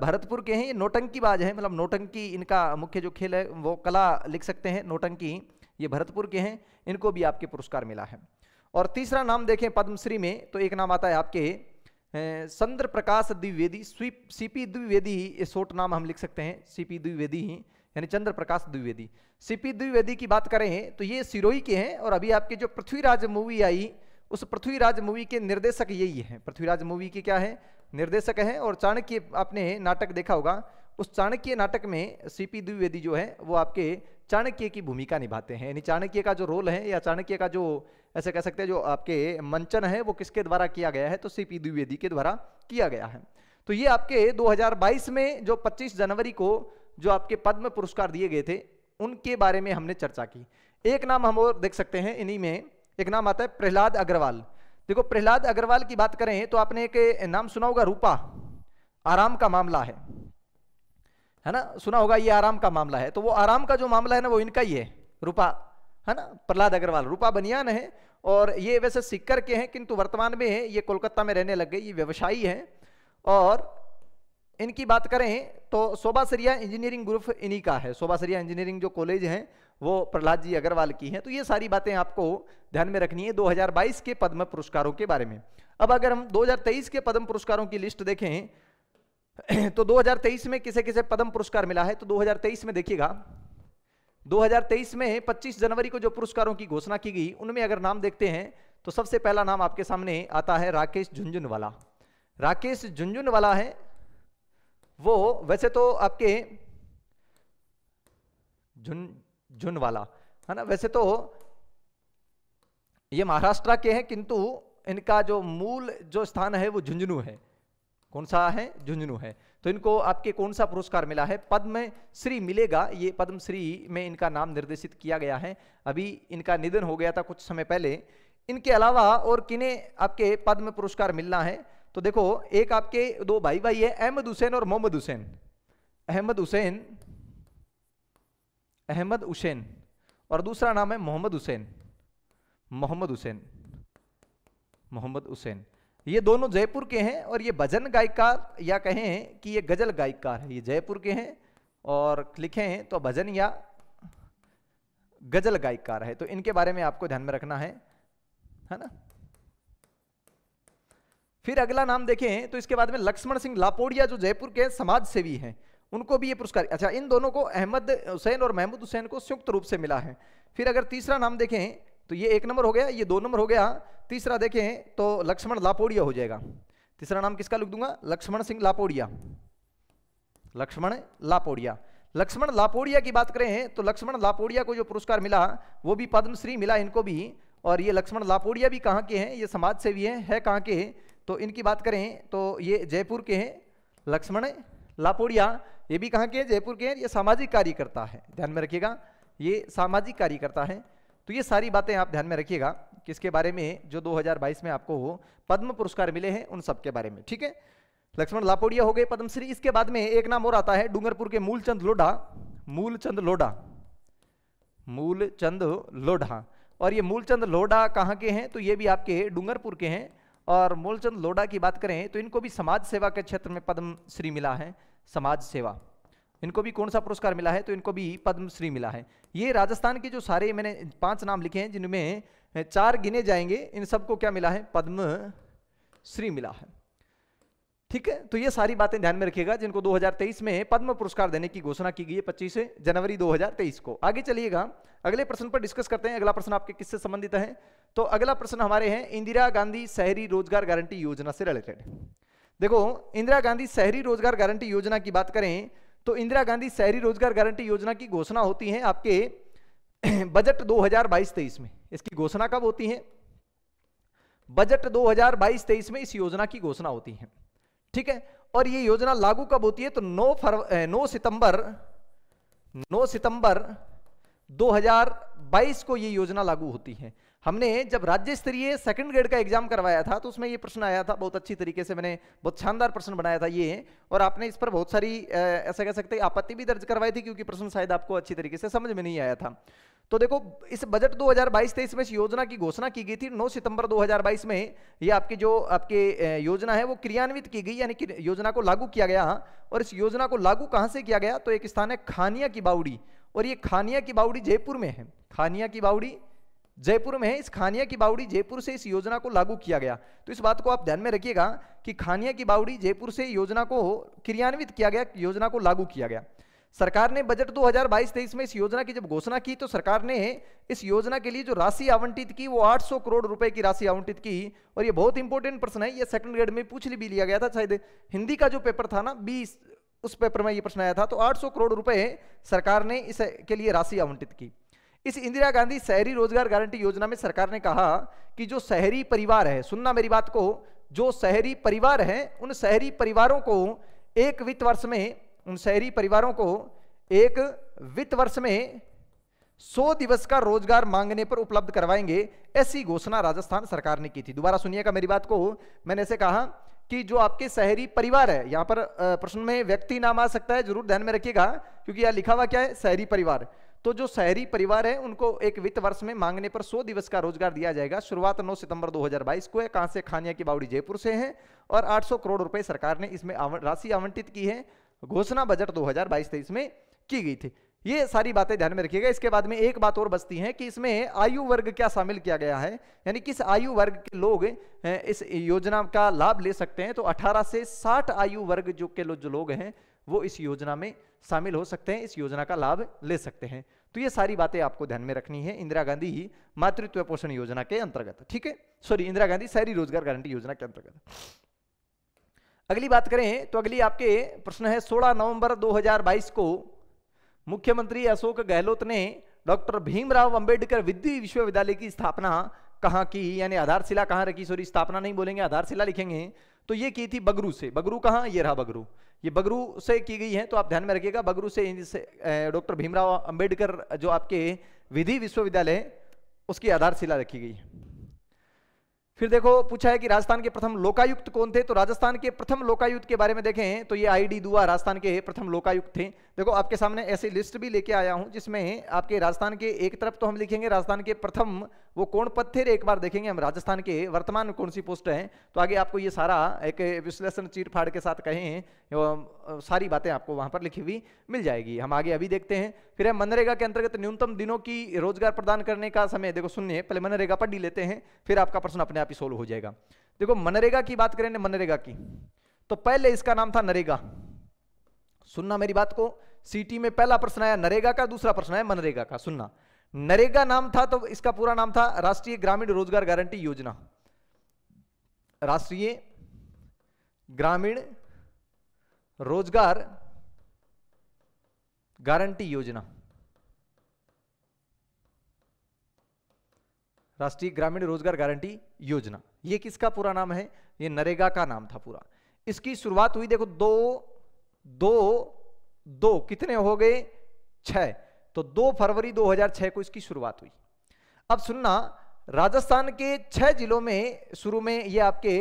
भरतपुर के हैं ये नोटंकीबाज हैं मतलब नोटंकी इनका मुख्य जो खेल है वो कला लिख सकते हैं नोटंकी ये भरतपुर के हैं इनको भी आपके पुरस्कार मिला है और तीसरा नाम देखें पद्मश्री में तो एक नाम आता है आपके चंद्र प्रकाश द्विवेदी स्वीप सीपी द्विवेदी ही ये शोट नाम हम लिख सकते हैं सीपी द्विवेदी ही यानी चंद्र प्रकाश द्विवेदी सीपी द्विवेदी की बात करें तो ये सिरोही के हैं और अभी आपके जो पृथ्वीराज मूवी आई उस पृथ्वीराज मूवी के निर्देशक यही हैं पृथ्वीराज मूवी के क्या है निर्देशक हैं और चाणक्य आपने नाटक देखा होगा उस चाणक्य नाटक में सीपी द्विवेदी जो है वो आपके चाणक्य की भूमिका निभाते हैं यानी चाणक्य का जो रोल है या चाणक्य का जो ऐसे कह सकते हैं जो आपके मंचन है वो किसके द्वारा किया गया है तो सी पी द्विवेदी के द्वारा किया गया है तो ये आपके 2022 में जो 25 जनवरी को जो आपके पद्म पुरस्कार दिए गए थे उनके बारे में हमने चर्चा की एक नाम हम और देख सकते हैं इन्हीं में एक नाम आता है प्रहलाद अग्रवाल देखो प्रहलाद अग्रवाल की बात करें तो आपने एक नाम सुना होगा रूपा आराम का मामला है है ना सुना होगा ये आराम का मामला है तो वो आराम का जो मामला है ना वो इनका ही है रूपा है ना प्रहलाद अग्रवाल रूपा बनियान है और ये वैसे सिक्कर के हैं किंतु वर्तमान में है ये कोलकाता में रहने लग गए ये व्यवसायी हैं और इनकी बात करें तो शोभा सरिया इंजीनियरिंग ग्रुप इन्हीं का है शोभा सरिया इंजीनियरिंग जो कॉलेज हैं वो प्रहलाद जी अग्रवाल की हैं तो ये सारी बातें आपको ध्यान में रखनी है 2022 के पद्म पुरस्कारों के बारे में अब अगर हम 2023 के पद्म पुरस्कारों की लिस्ट देखें <clears throat> तो 2023 में किसे किसे पद्म पुरस्कार मिला है तो 2023 में देखिएगा 2023 में 25 जनवरी को जो पुरस्कारों की घोषणा की गई उनमें अगर नाम देखते हैं तो सबसे पहला नाम आपके सामने आता है राकेश झुंझुनवाला राकेश झुंझुनवाला है वो वैसे तो आपके झुंझुनवाला है ना वैसे तो ये महाराष्ट्र के हैं किंतु इनका जो मूल जो स्थान है वो झुंझुनू है कौन सा है झुंझुनू है तो इनको आपके कौन सा पुरस्कार मिला है पद्म श्री मिलेगा ये पद्म श्री में इनका नाम निर्देशित किया गया है अभी इनका निधन हो गया था कुछ समय पहले इनके अलावा और किन्हें आपके पद्म पुरस्कार मिलना है तो देखो एक आपके दो भाई भाई है अहमद हुसैन और मोहम्मद हुसैन अहमद हुसैन अहमद हुसैन और दूसरा नाम है मोहम्मद हुसैन मोहम्मद हुसैन मोहम्मद हुसैन ये दोनों जयपुर के हैं और ये भजन गायकार या कहें कि ये गजल गायकार है ये जयपुर के हैं और लिखे हैं तो भजन या गजल गायिकार है तो इनके बारे में आपको ध्यान में रखना है है ना फिर अगला नाम देखें तो इसके बाद में लक्ष्मण सिंह लापोड़िया जो जयपुर के समाज सेवी हैं उनको भी ये पुरस्कार अच्छा इन दोनों को अहमद हुसैन और महमूद हुसैन को संयुक्त रूप से मिला है फिर अगर तीसरा नाम देखें तो ये एक नंबर हो गया ये दो नंबर हो गया तीसरा देखें तो लक्ष्मण लापोड़िया हो जाएगा तीसरा नाम किसका लिख दूंगा लक्ष्मण सिंह लापोड़िया लक्ष्मण लापोड़िया लक्ष्मण लापोड़िया की बात करें तो लक्ष्मण लापोड़िया को जो पुरस्कार मिला वो भी पद्मश्री मिला इनको भी और ये लक्ष्मण लापोड़िया भी कहाँ के हैं ये समाज सेवी हैं है, है कहाँ के हैं तो इनकी बात करें तो ये जयपुर के हैं लक्ष्मण लापोड़िया ये भी कहाँ के हैं जयपुर के हैं ये सामाजिक कार्यकर्ता है ध्यान में रखिएगा ये सामाजिक कार्यकर्ता है तो ये सारी बातें आप ध्यान में रखिएगा किसके बारे में जो 2022 में आपको हो पद्म पुरस्कार मिले हैं उन सबके बारे में ठीक है लक्ष्मण लापोड़िया हो गए पद्मश्री इसके बाद में एक नाम और आता है डूंगरपुर के मूलचंद लोढ़ा मूलचंद लोढ़ा मूलचंद लोढ़ा और ये मूलचंद लोढ़ा कहाँ के हैं तो ये भी आपके डूंगरपुर के हैं और मूलचंद लोढ़ा की बात करें तो इनको भी समाज सेवा के क्षेत्र में पद्मश्री मिला है समाज सेवा इनको भी कौन सा पुरस्कार मिला है तो इनको भी पद्मश्री मिला है ये राजस्थान के जो सारे मैंने पांच नाम लिखे हैं जिनमें चार गिने जाएंगे इन सबको क्या मिला है पद्मश्री मिला है ठीक है तो ये सारी बातें ध्यान में रखिएगा जिनको 2023 में पद्म पुरस्कार देने की घोषणा की गई है 25 जनवरी 2023 को आगे चलिएगा अगले प्रश्न पर डिस्कस करते हैं अगला प्रश्न आपके किससे संबंधित है तो अगला प्रश्न हमारे हैं इंदिरा गांधी शहरी रोजगार गारंटी योजना से रिलेटेड देखो इंदिरा गांधी शहरी रोजगार गारंटी योजना की बात करें तो इंदिरा गांधी शहरी रोजगार गारंटी योजना की घोषणा होती है आपके <clears throat> बजट 2022-23 में इसकी घोषणा कब होती है बजट 2022-23 में इस योजना की घोषणा होती है ठीक है और ये योजना लागू कब होती है तो 9 फरवरी 9 सितंबर 9 सितंबर 2022 को ये योजना लागू होती है हमने जब राज्य स्तरीय सेकंड ग्रेड का एग्जाम करवाया था तो उसमें ये प्रश्न आया था बहुत अच्छी तरीके से मैंने बहुत शानदार प्रश्न बनाया था ये और आपने इस पर बहुत सारी ऐसा कह सकते आपत्ति भी दर्ज करवाई थी क्योंकि प्रश्न शायद आपको अच्छी तरीके से समझ में नहीं आया था तो देखो इस बजट 2022-23 में इस योजना की घोषणा की गई थी 9 सितंबर 2022 में ये आपकी जो आपके योजना है वो क्रियान्वित की गई यानी कि योजना को लागू किया गया हाँ, और इस योजना को लागू कहाँ से किया गया तो एक स्थान है खानिया की बाउडी और ये खानिया की बाउडी जयपुर में है खानिया की बाउडी जयपुर में है इस खानिया की बावड़ी जयपुर से इस योजना को लागू किया गया तो इस बात को आप ध्यान में रखिएगा कि खानिया की बावड़ी जयपुर से योजना को क्रियान्वित किया गया योजना को लागू किया गया सरकार ने बजट 2022-23 में इस योजना की जब घोषणा की तो सरकार ने इस योजना के लिए जो राशि आवंटित की वो 800 करोड़ रुपए की राशि आवंटित की और ये बहुत इंपॉर्टेंट प्रश्न है ये सेकंड ग्रेड में पूछ भी लिया गया था शायद हिंदी का जो पेपर था ना बीस उस पेपर में ये प्रश्न आया था तो 800 करोड़ रुपए सरकार ने इसके लिए राशि आवंटित की इस इंदिरा गांधी शहरी रोजगार गारंटी योजना में सरकार ने कहा कि जो शहरी परिवार है सुनना मेरी बात को जो शहरी परिवार है उन शहरी परिवारों को एक वित्त वर्ष में उन शहरी परिवारों को एक वित्त वर्ष में 100 दिवस का रोजगार मांगने पर उपलब्ध करवाएंगे ऐसी घोषणा राजस्थान सरकार ने की थी दोबारा सुनिएगा मेरी बात को मैंने ऐसे कहा कि जो आपके शहरी परिवार है यहां पर प्रश्न में व्यक्ति नाम आ सकता है जरूर ध्यान में रखिएगा क्योंकि यहां लिखा हुआ क्या है शहरी परिवार तो जो शहरी परिवार है उनको एक वित्त वर्ष में मांगने पर 100 दिवस का रोजगार दिया जाएगा शुरुआत 9 सितंबर 2022 को है कहां से खानिया की बावड़ी जयपुर से है और 800 करोड़ रुपए सरकार ने इसमें राशि आवंटित की है घोषणा बजट 2022-23 में की गई थी ये सारी बातें ध्यान में रखिएगा इसके बाद में एक बात और बचती है कि इसमें आयु वर्ग क्या शामिल किया गया है यानी किस आयु वर्ग के लोग इस योजना का लाभ ले सकते हैं तो 18 से 60 आयु वर्ग जो के लोग जो लोग हैं वो इस योजना में शामिल हो सकते हैं इस योजना का लाभ ले सकते हैं तो ये सारी बातें आपको ध्यान में रखनी है इंदिरा गांधी ही मातृत्व पोषण योजना के अंतर्गत ठीक है सॉरी इंदिरा गांधी शहरी रोजगार गारंटी योजना के अंतर्गत अगली बात करें तो अगली आपके प्रश्न है 16 नवंबर 2022 को मुख्यमंत्री अशोक गहलोत ने डॉक्टर भीमराव अंबेडकर विधि विश्वविद्यालय की स्थापना कहाँ की यानी आधारशिला कहाँ रखी सॉरी स्थापना नहीं बोलेंगे आधारशिला लिखेंगे तो ये की थी बगरू से बगरू कहाँ ये रहा बगरू ये बगरू से की गई है तो आप ध्यान में रखिएगा बगरू से डॉक्टर भीमराव अंबेडकर जो आपके विधि विश्वविद्यालय उसकी आधारशिला रखी गई फिर देखो पूछा है कि राजस्थान के प्रथम लोकायुक्त कौन थे तो राजस्थान के प्रथम लोकायुक्त के बारे में देखें तो ये आईडी दुआ राजस्थान के प्रथम लोकायुक्त थे देखो आपके सामने ऐसी लिस्ट भी लेके आया हूं जिसमें आपके राजस्थान के एक तरफ तो हम लिखेंगे राजस्थान के प्रथम वो कौन पद थे एक बार देखेंगे हम राजस्थान के वर्तमान कौन सी पोस्ट है तो आगे आपको ये सारा एक विश्लेषण चीट फाड़ के साथ कहें सारी बातें आपको वहां पर लिखी हुई मिल जाएगी हम आगे अभी देखते हैं फिर हम मनरेगा के अंतर्गत न्यूनतम दिनों की रोजगार प्रदान करने का समय देखो सुनिए पहले मनरेगा पर डी लेते हैं फिर आपका प्रश्न अपने आप ही सोल्व हो जाएगा देखो मनरेगा की बात करें मनरेगा की तो पहले इसका नाम था नरेगा सुनना मेरी बात को सीटी में पहला प्रश्न आया नरेगा का दूसरा प्रश्न आया मनरेगा का सुनना नरेगा नाम था तो इसका पूरा नाम था राष्ट्रीय ग्रामीण रोजगार गारंटी योजना राष्ट्रीय ग्रामीण रोजगार गारंटी योजना राष्ट्रीय ग्रामीण रोजगार गारंटी योजना यह किसका पूरा नाम है यह नरेगा का नाम था पूरा इसकी शुरुआत हुई देखो दो दो दो कितने हो गए छह तो 2 फरवरी 2006 को इसकी शुरुआत हुई अब सुनना राजस्थान के छह जिलों में शुरू में ये आपके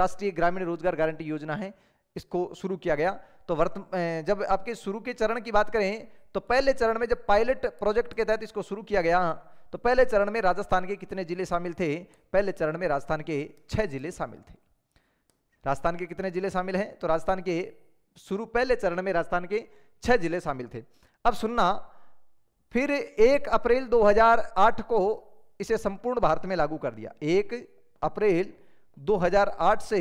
राष्ट्रीय ग्रामीण रोजगार गारंटी योजना है इसको शुरू किया गया तो वर्तमान जब आपके शुरू के चरण की बात करें तो पहले चरण में जब पायलट प्रोजेक्ट के तहत इसको शुरू किया गया तो पहले चरण में राजस्थान के कितने जिले शामिल थे पहले चरण में राजस्थान के छह जिले शामिल थे राजस्थान के कितने जिले शामिल हैं तो राजस्थान के शुरू पहले चरण में राजस्थान के छह जिले शामिल थे अब सुनना फिर एक अप्रैल 2008 को इसे संपूर्ण भारत में लागू कर दिया एक अप्रैल 2008 से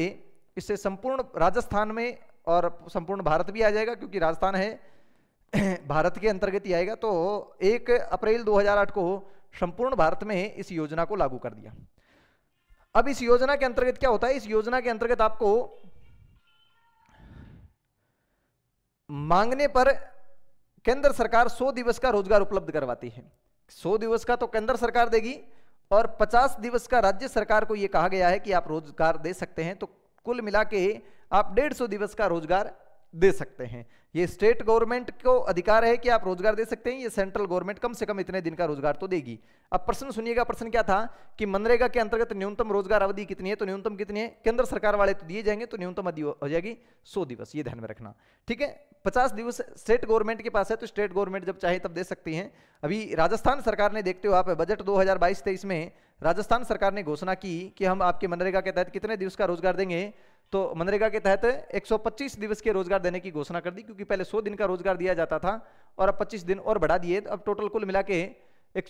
इसे संपूर्ण राजस्थान में और संपूर्ण भारत भी आ जाएगा क्योंकि राजस्थान है <clears throat> भारत के अंतर्गत ही आएगा तो एक अप्रैल 2008 को संपूर्ण भारत में इस योजना को लागू कर दिया अब इस योजना के अंतर्गत क्या होता है इस योजना के अंतर्गत आपको मांगने पर केंद्र सरकार 100 दिवस का रोजगार उपलब्ध करवाती है 100 दिवस का तो केंद्र सरकार देगी और 50 दिवस का राज्य सरकार को यह कहा गया है कि आप रोजगार दे सकते हैं तो कुल मिला के आप डेढ़ दिवस का रोजगार दे सकते हैं ये स्टेट गवर्नमेंट को अधिकार है कि आप रोजगार दे सकते हैं ये सेंट्रल गवर्नमेंट कम से कम इतने दिन का रोजगार तो देगी अब प्रश्न सुनिएगा प्रश्न क्या था कि मनरेगा के अंतर्गत न्यूनतम रोजगार अवधि कितनी है तो न्यूनतम कितनी है केंद्र सरकार वाले तो दिए जाएंगे तो न्यूनतम अवधि हो जाएगी सौ दिवस ये ध्यान में रखना ठीक है पचास दिवस स्टेट गवर्नमेंट के पास है तो स्टेट गवर्नमेंट जब चाहे तब दे सकती है अभी राजस्थान सरकार ने देखते हो आप बजट दो हजार में राजस्थान सरकार ने घोषणा की कि हम आपके मनरेगा के तहत कितने दिवस का रोजगार देंगे तो मनरेगा के तहत 125 दिवस के रोजगार देने की घोषणा कर दी क्योंकि पहले 100 दिन का रोजगार दिया जाता था और अब 25 दिन और बढ़ा दिए अब टोटल कुल मिला के एक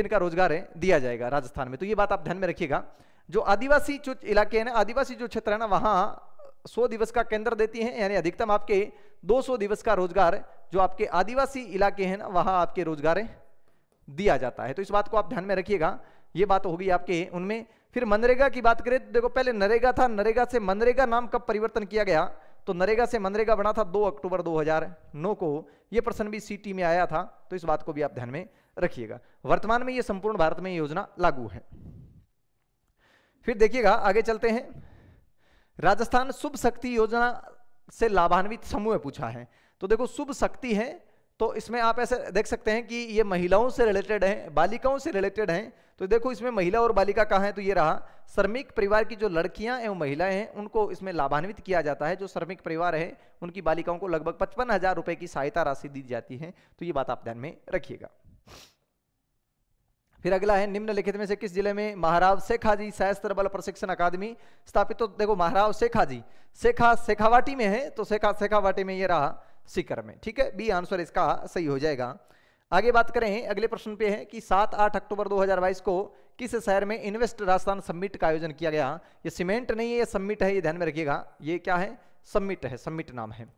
दिन का रोजगार दिया जाएगा राजस्थान में तो ये बात आप ध्यान में रखिएगा जो आदिवासी जो इलाके हैं ना आदिवासी जो क्षेत्र है ना वहाँ सौ दिवस का केंद्र देती है यानी अधिकतम आपके दो दिवस का रोजगार जो आपके आदिवासी इलाके हैं ना वहाँ आपके रोजगार दिया जाता है तो इस बात को आप ध्यान में रखिएगा ये बात होगी आपके उनमें फिर मनरेगा की बात करें तो देखो पहले नरेगा था नरेगा से मनरेगा नाम कब परिवर्तन किया गया तो नरेगा से मनरेगा बना था 2 अक्टूबर 2009 को यह प्रश्न भी सीटी में आया था तो इस बात को भी आप ध्यान में रखिएगा वर्तमान में यह संपूर्ण भारत में योजना लागू है फिर देखिएगा आगे चलते हैं राजस्थान शुभ शक्ति योजना से लाभान्वित समूह पूछा है तो देखो शुभ शक्ति है तो इसमें आप ऐसे देख सकते हैं कि ये महिलाओं से रिलेटेड हैं बालिकाओं से रिलेटेड हैं तो देखो इसमें महिला और बालिका कहाँ है तो ये रहा श्रमिक परिवार की जो लड़कियां एवं महिलाएं हैं उनको इसमें लाभान्वित किया जाता है जो श्रमिक परिवार है उनकी बालिकाओं को लगभग पचपन हजार रुपए की सहायता राशि दी जाती है तो ये बात आप ध्यान में रखिएगा फिर अगला है निम्नलिखित में से किस जिले में महाराव शेखा जी सहस्त्र बल प्रशिक्षण अकादमी स्थापित तो देखो महाराव शेखा जी शेखा शेखावाटी में है तो शेखा शेखावाटी में ये रहा सीकर में ठीक है बी आंसर इसका सही हो जाएगा आगे बात करें अगले प्रश्न पे है कि 7 8 अक्टूबर 2022 को किस शहर में इन्वेस्ट राजस्थान सम्मिट का आयोजन किया गया ये सीमेंट नहीं है ये सम्मिट है ये ध्यान में रखिएगा ये क्या है सम्मिट है सम्मिट नाम है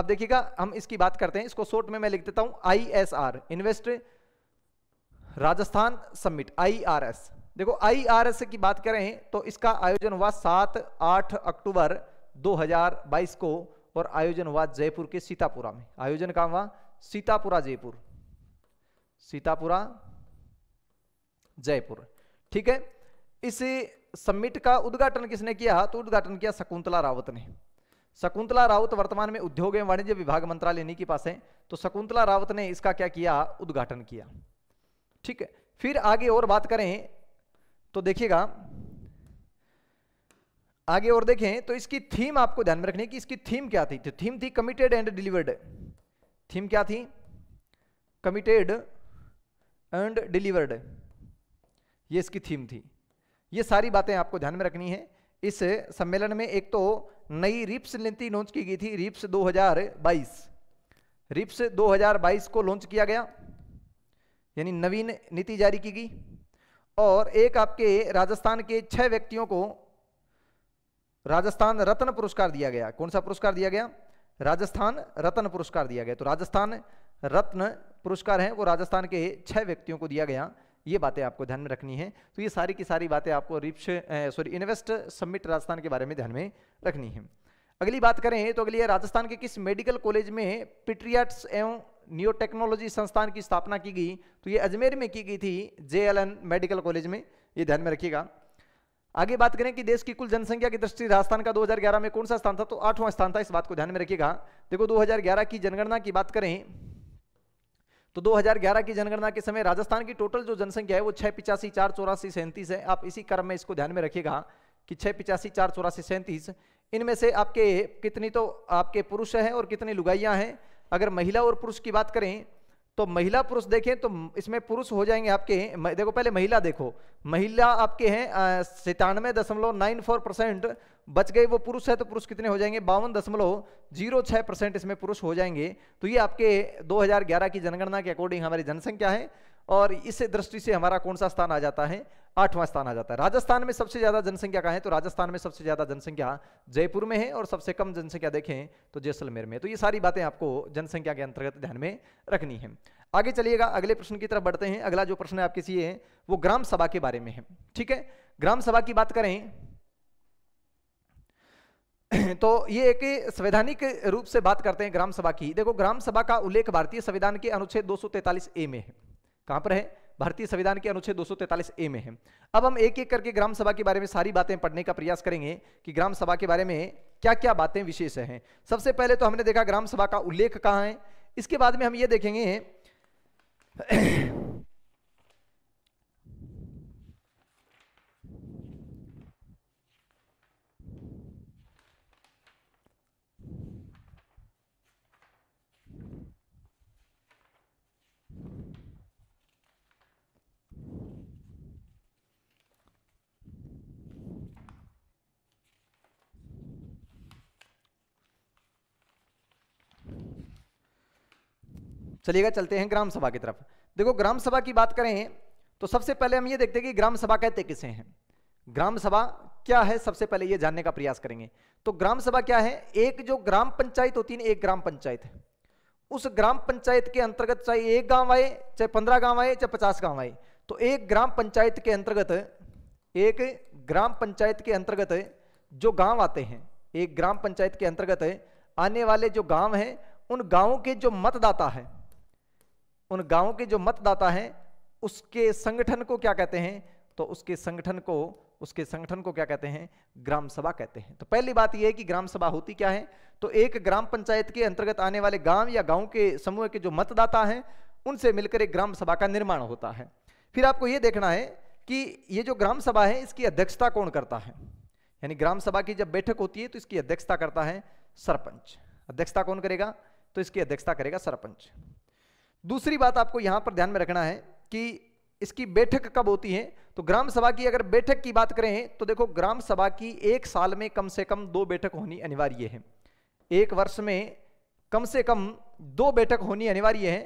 अब देखिएगा हम इसकी बात करते हैं इसको शोर्ट में मैं लिख देता हूं I S R invest Rajasthan summit I R S देखो आई आर एस की बात करें तो इसका आयोजन हुआ सात आठ अक्टूबर 2022 को और आयोजन हुआ जयपुर के सीतापुरा में आयोजन कहा हुआ सीतापुरा जयपुर सीतापुरा जयपुर ठीक है इस समिट का उद्घाटन किसने किया हाँ, तो उद्घाटन किया शकुंतला रावत ने शकुंतला रावत वर्तमान में उद्योग एवं वाणिज्य विभाग मंत्रालय के पास है तो शकुंतला रावत ने इसका क्या किया उद्घाटन किया ठीक है फिर आगे और बात करें तो देखिएगा आगे और देखें तो इसकी थीम आपको ध्यान में रखने की इसकी थीम क्या थी तो थीम थी कमिटेड एंड डिलीवर्ड थीम क्या थी कमिटेड एंड डिलीवर्ड ये इसकी थीम थी ये सारी बातें आपको ध्यान में रखनी है इस सम्मेलन में एक तो नई रिप्स नीति लॉन्च की गई थी रिप्स 2022 रिप्स 2022 को लॉन्च किया गया यानी नवीन नीति जारी की गई और एक आपके राजस्थान के छह व्यक्तियों को राजस्थान रत्न पुरस्कार दिया गया कौन सा पुरस्कार दिया गया राजस्थान रत्न पुरस्कार दिया गया तो राजस्थान रत्न पुरस्कार है वो राजस्थान के छह व्यक्तियों को दिया गया ये बातें आपको ध्यान में रखनी है तो ये सारी की सारी बातें आपको रिप्स सॉरी इन्वेस्ट सबमिट राजस्थान के बारे में ध्यान में रखनी है अगली बात करें तो अगली है राजस्थान के किस मेडिकल कॉलेज में पिट्रियाट्स एवं न्यू टेक्नोलॉजी संस्थान की स्थापना की गई तो ये अजमेर में की गई थी जे मेडिकल कॉलेज में ये ध्यान में रखिएगा आगे बात करें कि देश की कुल जनसंख्या की दृष्टि राजस्थान का 2011 में कौन सा स्थान था तो आठवां स्थान था इस बात को ध्यान में रखिएगा देखो 2011 की जनगणना की बात करें तो 2011 की जनगणना के समय राजस्थान की टोटल जो जनसंख्या है वो छह पिचासी चार चौरासी सैंतीस है आप इसी क्रम में इसको ध्यान में रखिएगा कि छह पिचासी चार चौरासी सैंतीस इनमें से आपके कितनी तो आपके पुरुष हैं और कितनी लुगाइया हैं अगर महिला और पुरुष की बात करें तो महिला पुरुष देखें तो इसमें पुरुष हो जाएंगे आपके देखो पहले महिला देखो महिला आपके हैं सतानवे दशमलव नाइन फोर परसेंट बच गए वो पुरुष है तो पुरुष कितने हो जाएंगे बावन दशमलव जीरो छः परसेंट इसमें पुरुष हो जाएंगे तो ये आपके 2011 की जनगणना के अकॉर्डिंग हमारी जनसंख्या है और इस दृष्टि से हमारा कौन सा स्थान आ जाता है आठवां स्थान आ जाता है राजस्थान में सबसे ज्यादा जनसंख्या कहा है तो राजस्थान में सबसे ज्यादा जनसंख्या जयपुर में है और सबसे कम जनसंख्या देखें तो जैसलमेर में तो ये सारी बातें आपको जनसंख्या के अंतर्गत ध्यान में रखनी है आगे चलिएगा अगले प्रश्न की तरफ बढ़ते हैं अगला जो प्रश्न है आपके लिए है वो ग्राम सभा के बारे में है ठीक है ग्राम सभा की बात करें तो ये एक संवैधानिक रूप से बात करते हैं ग्राम सभा की देखो ग्राम सभा का उल्लेख भारतीय संविधान के अनुच्छेद 243 ए में है कहां पर है भारतीय संविधान के अनुच्छेद 243 ए में है अब हम एक एक करके ग्राम सभा के बारे में सारी बातें पढ़ने का प्रयास करेंगे कि ग्राम सभा के बारे में क्या क्या बातें विशेष हैं सबसे पहले तो हमने देखा ग्राम सभा का उल्लेख कहाँ है इसके बाद में हम ये देखेंगे चलिएगा चलते हैं ग्राम सभा की तरफ देखो ग्राम सभा की बात करें तो सबसे पहले हम ये देखते हैं कि ग्राम सभा कहते किसे हैं ग्राम सभा क्या है सबसे पहले ये जानने का प्रयास करेंगे तो ग्राम सभा क्या है एक जो ग्राम पंचायत होती है एक ग्राम पंचायत है उस ग्राम पंचायत के अंतर्गत चाहे एक गांव आए चाहे पंद्रह गांव आए चाहे पचास गांव आए तो एक ग्राम पंचायत के अंतर्गत एक ग्राम पंचायत के अंतर्गत जो गांव आते हैं एक ग्राम पंचायत के अंतर्गत आने वाले जो गांव हैं उन गांवों के जो मतदाता हैं उन गांव के जो मतदाता हैं उसके संगठन को क्या कहते हैं तो उसके संगठन को उसके संगठन को क्या कहते हैं ग्राम सभा कहते हैं तो पहली बात यह है कि ग्राम सभा होती क्या है तो एक ग्राम पंचायत के अंतर्गत आने वाले गांव या गांव के समूह के जो मतदाता हैं उनसे मिलकर एक ग्राम सभा का निर्माण होता है फिर आपको यह देखना है कि ये जो ग्राम सभा है इसकी अध्यक्षता कौन करता है यानी ग्राम सभा की जब बैठक होती है तो इसकी अध्यक्षता करता है सरपंच अध्यक्षता कौन करेगा तो इसकी अध्यक्षता करेगा सरपंच दूसरी बात आपको यहां पर ध्यान में रखना है कि इसकी बैठक कब होती है तो ग्राम सभा की अगर बैठक की बात करें तो देखो ग्राम सभा की एक साल में कम से कम दो बैठक होनी अनिवार्य है एक वर्ष में कम से कम दो बैठक होनी अनिवार्य है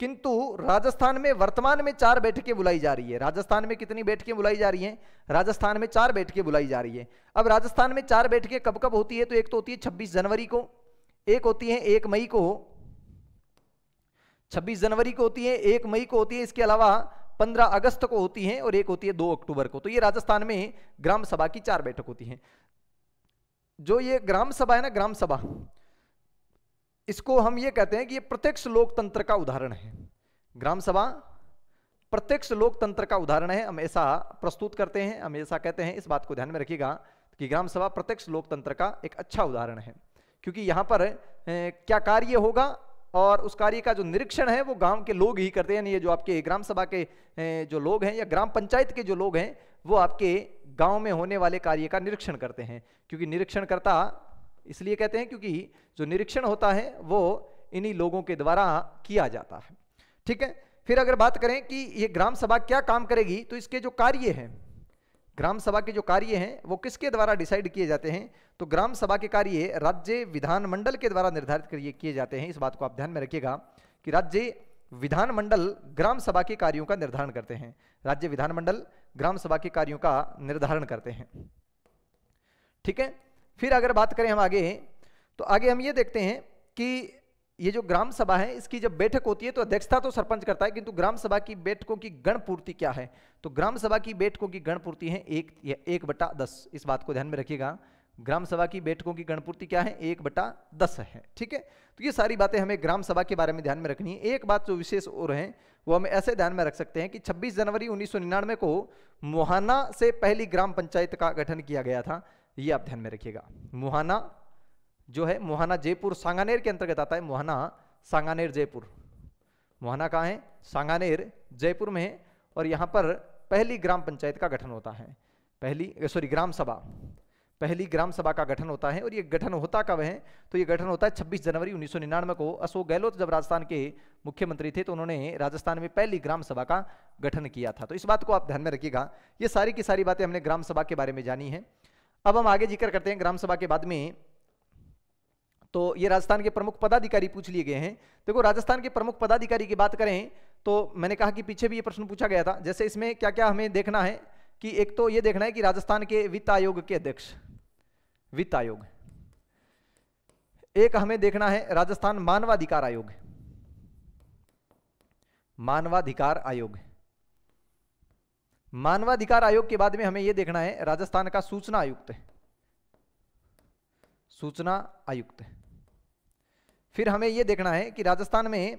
किंतु राजस्थान में वर्तमान में चार बैठकें बुलाई जा रही है राजस्थान में कितनी बैठकें बुलाई जा रही हैं राजस्थान में चार बैठकें बुलाई जा रही है अब राजस्थान में चार बैठकें कब कब होती है तो एक तो होती है छब्बीस जनवरी को एक होती है एक मई को छब्बीस जनवरी को होती है एक मई को होती है इसके अलावा पंद्रह अगस्त को होती है और एक होती है दो अक्टूबर को तो ये राजस्थान में ग्राम सभा की चार बैठक होती है जो ये ग्राम सभा है ना ग्राम सभा इसको हम ये कहते हैं कि ये प्रत्यक्ष लोकतंत्र का उदाहरण है ग्राम सभा प्रत्यक्ष लोकतंत्र का उदाहरण है हम ऐसा प्रस्तुत करते हैं हम ऐसा कहते हैं इस बात को ध्यान में रखिएगा कि ग्राम सभा प्रत्यक्ष लोकतंत्र का एक अच्छा उदाहरण है क्योंकि यहां पर क्या कार्य होगा और उस कार्य का जो निरीक्षण है वो गांव के लोग ही करते हैं ये जो आपके ग्राम सभा के जो लोग हैं या ग्राम पंचायत के जो लोग हैं वो आपके गांव में होने वाले कार्य का निरीक्षण करते हैं क्योंकि निरीक्षणकर्ता इसलिए कहते हैं क्योंकि जो निरीक्षण होता है वो इन्हीं लोगों के द्वारा किया जाता है ठीक है फिर अगर बात करें कि ये ग्राम सभा क्या काम करेगी तो इसके जो कार्य हैं ग्राम सभा के जो कार्य हैं वो किसके द्वारा डिसाइड किए जाते हैं तो ग्राम सभा के कार्य राज्य विधानमंडल के द्वारा निर्धारित किए जाते हैं इस बात को आप ध्यान में रखिएगा कि राज्य विधानमंडल ग्राम सभा के कार्यों का निर्धारण करते हैं राज्य विधानमंडल ग्राम सभा के कार्यों का निर्धारण करते हैं ठीक है फिर अगर बात करें हम आगे तो आगे हम ये देखते हैं कि ये जो ग्राम सभा है इसकी जब बैठक होती है तो अध्यक्षता तो सरपंच करता है किंतु ग्राम सभा की बैठकों की गणपूर्ति क्या है तो ग्राम सभा की बैठकों की गणपूर्ति है एक या एक बटा दस इस बात को ध्यान में रखिएगा ग्राम सभा की बैठकों की गणपूर्ति क्या है एक बटा दस है ठीक है तो ये सारी बातें हमें ग्राम सभा के बारे में ध्यान में रखनी है एक बात जो विशेष और है वो हम ऐसे ध्यान में रख सकते हैं कि 26 जनवरी 1999 को मोहाना से पहली ग्राम पंचायत का गठन किया गया था ये आप ध्यान में रखिएगा मुहाना जो है मोहाना जयपुर सांगानेर के अंतर्गत आता है मोहाना सांगानेर जयपुर मोहाना कहाँ है सांगानेर जयपुर में है और यहाँ पर पहली ग्राम पंचायत का गठन होता है पहली सॉरी ग्राम सभा पहली ग्राम सभा का गठन होता है और ये गठन होता कब है तो ये गठन होता है 26 जनवरी 1999 को अशोक गहलोत जब राजस्थान के मुख्यमंत्री थे तो उन्होंने राजस्थान में पहली ग्राम सभा का गठन किया था तो इस बात को आप ध्यान में रखिएगा ये सारी की सारी बातें हमने ग्राम सभा के बारे में जानी है अब हम आगे जिक्र करते हैं ग्राम सभा के बाद में तो ये राजस्थान के प्रमुख पदाधिकारी पूछ लिए गए हैं देखो राजस्थान के प्रमुख पदाधिकारी की बात करें तो मैंने कहा कि पीछे भी ये प्रश्न पूछा गया था जैसे इसमें क्या क्या हमें देखना है कि एक तो ये देखना है कि राजस्थान के वित्त आयोग के अध्यक्ष वित्त आयोग एक हमें देखना है राजस्थान मानवाधिकार आयोग मानवाधिकार आयोग मानवाधिकार आयोग के बाद में हमें यह देखना है राजस्थान का सूचना आयुक्त सूचना आयुक्त फिर हमें यह देखना है कि राजस्थान में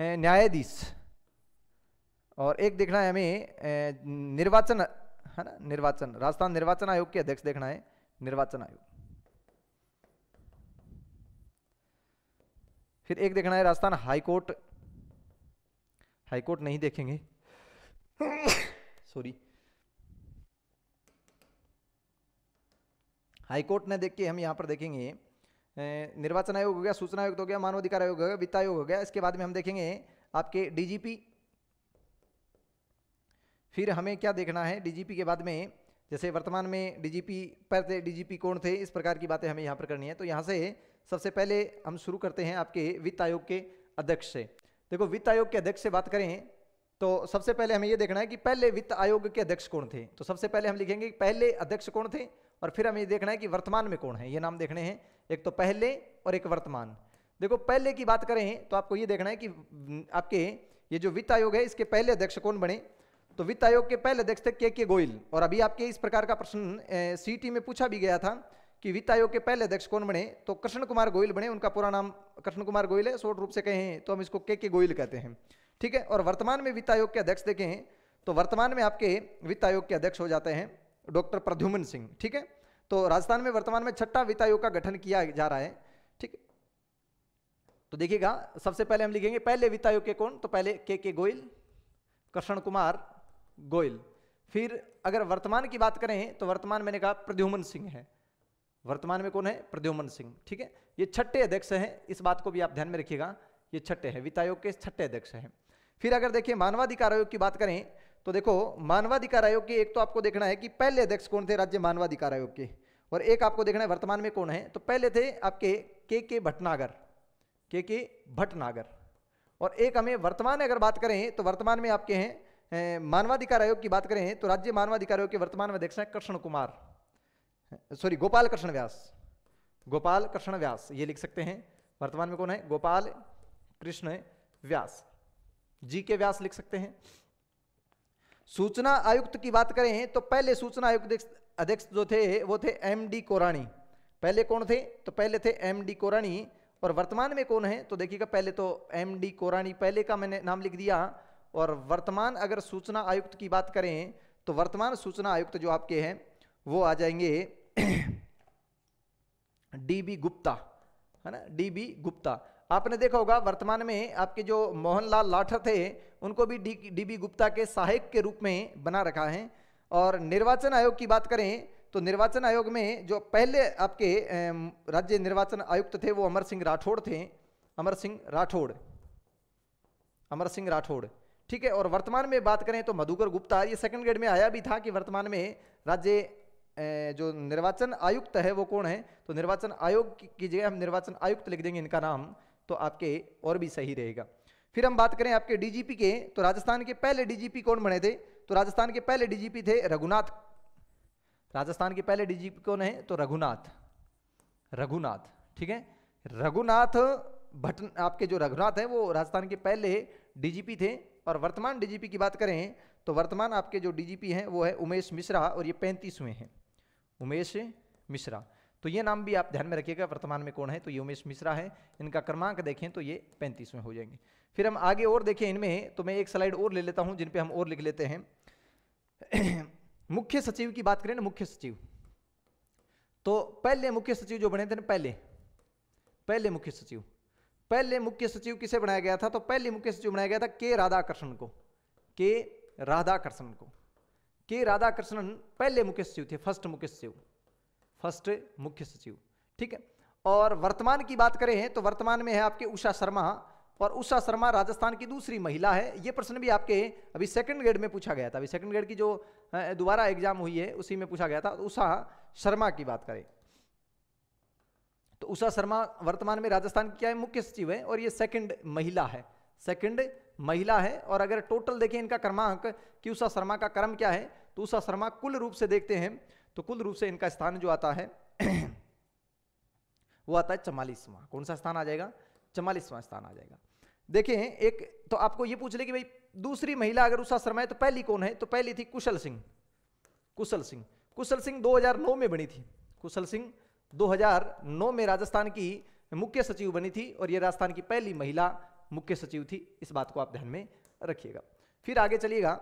न्यायाधीश और एक देखना है हमें निर्वाचन है ना निर्वाचन राजस्थान निर्वाचन आयोग के अध्यक्ष देखना है निर्वाचन आयोग फिर एक देखना है राजस्थान हाईकोर्ट हाईकोर्ट नहीं देखेंगे सॉरी हाईकोर्ट ने देख के हम यहां पर देखेंगे निर्वाचन आयोग हो गया सूचना आयोग हो गया मानवाधिकार आयोग हो गया वित्त आयोग हो गया इसके बाद में हम देखेंगे आपके डीजीपी फिर हमें क्या देखना है डीजीपी के बाद में जैसे वर्तमान में डीजीपी पर थे डीजीपी कौन थे इस प्रकार की बातें हमें यहाँ पर करनी है तो यहाँ से सबसे पहले हम शुरू करते हैं आपके वित्त आयोग के अध्यक्ष से देखो वित्त आयोग के अध्यक्ष से बात करें तो सबसे पहले हमें ये देखना है कि पहले वित्त आयोग के अध्यक्ष कौन थे तो सबसे पहले हम लिखेंगे पहले अध्यक्ष कौन थे और फिर हमें देखना है कि वर्तमान में कौन है ये नाम देखने हैं एक तो पहले और एक वर्तमान देखो पहले की बात करें तो आपको ये देखना है कि आपके ये जो वित्त आयोग है इसके पहले अध्यक्ष कौन बने तो वित्त आयोग के पहले अध्यक्ष थे के के गोयल और अभी आपके इस प्रकार का प्रश्न सी में पूछा भी गया था कि वित्त आयोग के पहले अध्यक्ष कौन बने तो कृष्ण कुमार गोयल बने उनका पूरा नाम कृष्ण कुमार गोयल है शोट रूप से कहें तो हम इसको के के गोयल कहते हैं ठीक है और वर्तमान में वित्त आयोग के अध्यक्ष देखें तो वर्तमान में आपके वित्त आयोग के अध्यक्ष हो जाते हैं डॉक्टर प्रद्युमन सिंह ठीक है तो राजस्थान में वर्तमान में छठा वित्त आयोग का गठन किया जा रहा है ठीक तो देखिएगा सबसे पहले हम लिखेंगे पहले वित्त आयोग के कौन तो पहले के के गोयल कृष्ण कुमार गोयल फिर अगर वर्तमान की बात करें तो वर्तमान मैंने कहा प्रद्युमन सिंह है वर्तमान में कौन है प्रद्युमन सिंह ठीक है ये छठे अध्यक्ष हैं इस बात को भी आप ध्यान में रखिएगा ये छठे हैं वित्त आयोग के छठे अध्यक्ष हैं फिर अगर देखिए मानवाधिकार आयोग की बात करें तो देखो मानवाधिकार आयोग के एक तो आपको देखना है कि पहले अध्यक्ष कौन थे राज्य मानवाधिकार आयोग के और एक आपको देखना है वर्तमान में कौन है तो पहले थे आपके के के भटनागर के के भटनागर और एक हमें वर्तमान अगर बात करें तो वर्तमान में आपके हैं मानवाधिकार आयोग की बात करें तो राज्य मानवाधिकार आयोग के वर्तमान में अध्यक्ष हैं कृष्ण कुमार सॉरी गोपाल कृष्ण व्यास गोपाल कृष्ण व्यास ये लिख सकते हैं वर्तमान में कौन है गोपाल कृष्ण व्यास जी के व्यास लिख सकते हैं सूचना आयुक्त की बात करें तो पहले सूचना आयुक्त अध्यक्ष जो थे वो थे एम डी कोराणी पहले कौन थे तो पहले थे एम डी कोराणी और वर्तमान में कौन है तो देखिएगा पहले तो एम डी कोराणी पहले का मैंने नाम लिख दिया और वर्तमान अगर सूचना आयुक्त की बात करें तो वर्तमान सूचना आयुक्त जो आपके हैं वो आ जाएंगे डी <clears throat> बी गुप्ता है ना डी बी गुप्ता आपने देखा होगा वर्तमान में आपके जो मोहनलाल लाठर थे उनको भी डी डी बी गुप्ता के सहायक के रूप में बना रखा है और निर्वाचन आयोग की बात करें तो निर्वाचन आयोग में जो पहले आपके राज्य निर्वाचन आयुक्त थे वो अमर सिंह राठौड़ थे अमर सिंह राठौड़ अमर सिंह राठौड़ ठीक है और वर्तमान में बात करें तो मधुकर गुप्ता ये सेकंड ग्रेड में आया भी था कि वर्तमान में राज्य जो निर्वाचन आयुक्त है वो कौन है तो निर्वाचन आयोग की जगह हम निर्वाचन आयुक्त लिख देंगे इनका नाम तो आपके और भी सही रहेगा फिर हम बात करें आपके डीजीपी के तो राजस्थान के पहले डीजीपी कौन बने थे तो राजस्थान के पहले डीजीपी थे रघुनाथ राजस्थान के पहले डीजीपी कौन है तो रघुनाथ रघुनाथ ठीक है रघुनाथ भट्ट आपके जो रघुनाथ हैं वो राजस्थान के पहले डीजीपी थे और वर्तमान डीजीपी की बात करें तो वर्तमान आपके जो डीजीपी हैं वो है उमेश मिश्रा और ये पैंतीसवें हैं उमेश मिश्रा तो ये नाम भी आप ध्यान में रखिएगा वर्तमान में कौन है तो उमेश मिश्रा है इनका क्रमांक देखें तो ये पैंतीस में हो जाएंगे फिर हम आगे और देखें इनमें तो मैं एक स्लाइड और ले लेता हूँ जिनपे हम और लिख लेते हैं <clears throat> मुख्य सचिव की बात करें ना मुख्य सचिव तो पहले मुख्य सचिव जो बने थे ना पहले पहले मुख्य सचिव पहले मुख्य सचिव किसे बनाया गया था तो पहले मुख्य सचिव बनाया गया था के राधाकृष्णन को के राधाकृष्णन को के राधाकृष्णन पहले मुख्य सचिव थे फर्स्ट मुख्य सचिव फर्स्ट मुख्य सचिव ठीक है और वर्तमान की बात करें तो वर्तमान में है आपके उषा शर्मा और उषा शर्मा राजस्थान की दूसरी महिला है ये प्रश्न भी आपके अभी सेकंड ग्रेड में पूछा गया था अभी सेकंड ग्रेड की जो दोबारा एग्जाम हुई है उसी में पूछा गया था तो उषा शर्मा की बात करें तो उषा शर्मा वर्तमान में राजस्थान की क्या है मुख्य सचिव है और ये सेकंड महिला है सेकंड महिला है और अगर टोटल देखें इनका क्रमांक कि उषा शर्मा का क्रम क्या है तो उषा शर्मा कुल रूप से देखते हैं तो कुल रूप से इनका स्थान जो आता है वो आता है चमालीसवां कौन सा स्थान आ जाएगा चमालीसवां स्थान आ जाएगा देखें एक तो आपको ये पूछ ले कि भाई दूसरी महिला अगर उषा शर्मा है तो पहली कौन है तो पहली थी कुशल सिंह कुशल सिंह कुशल सिंह 2009 में बनी थी कुशल सिंह 2009 में राजस्थान की मुख्य सचिव बनी थी और ये राजस्थान की पहली महिला मुख्य सचिव थी इस बात को आप ध्यान में रखिएगा फिर आगे चलिएगा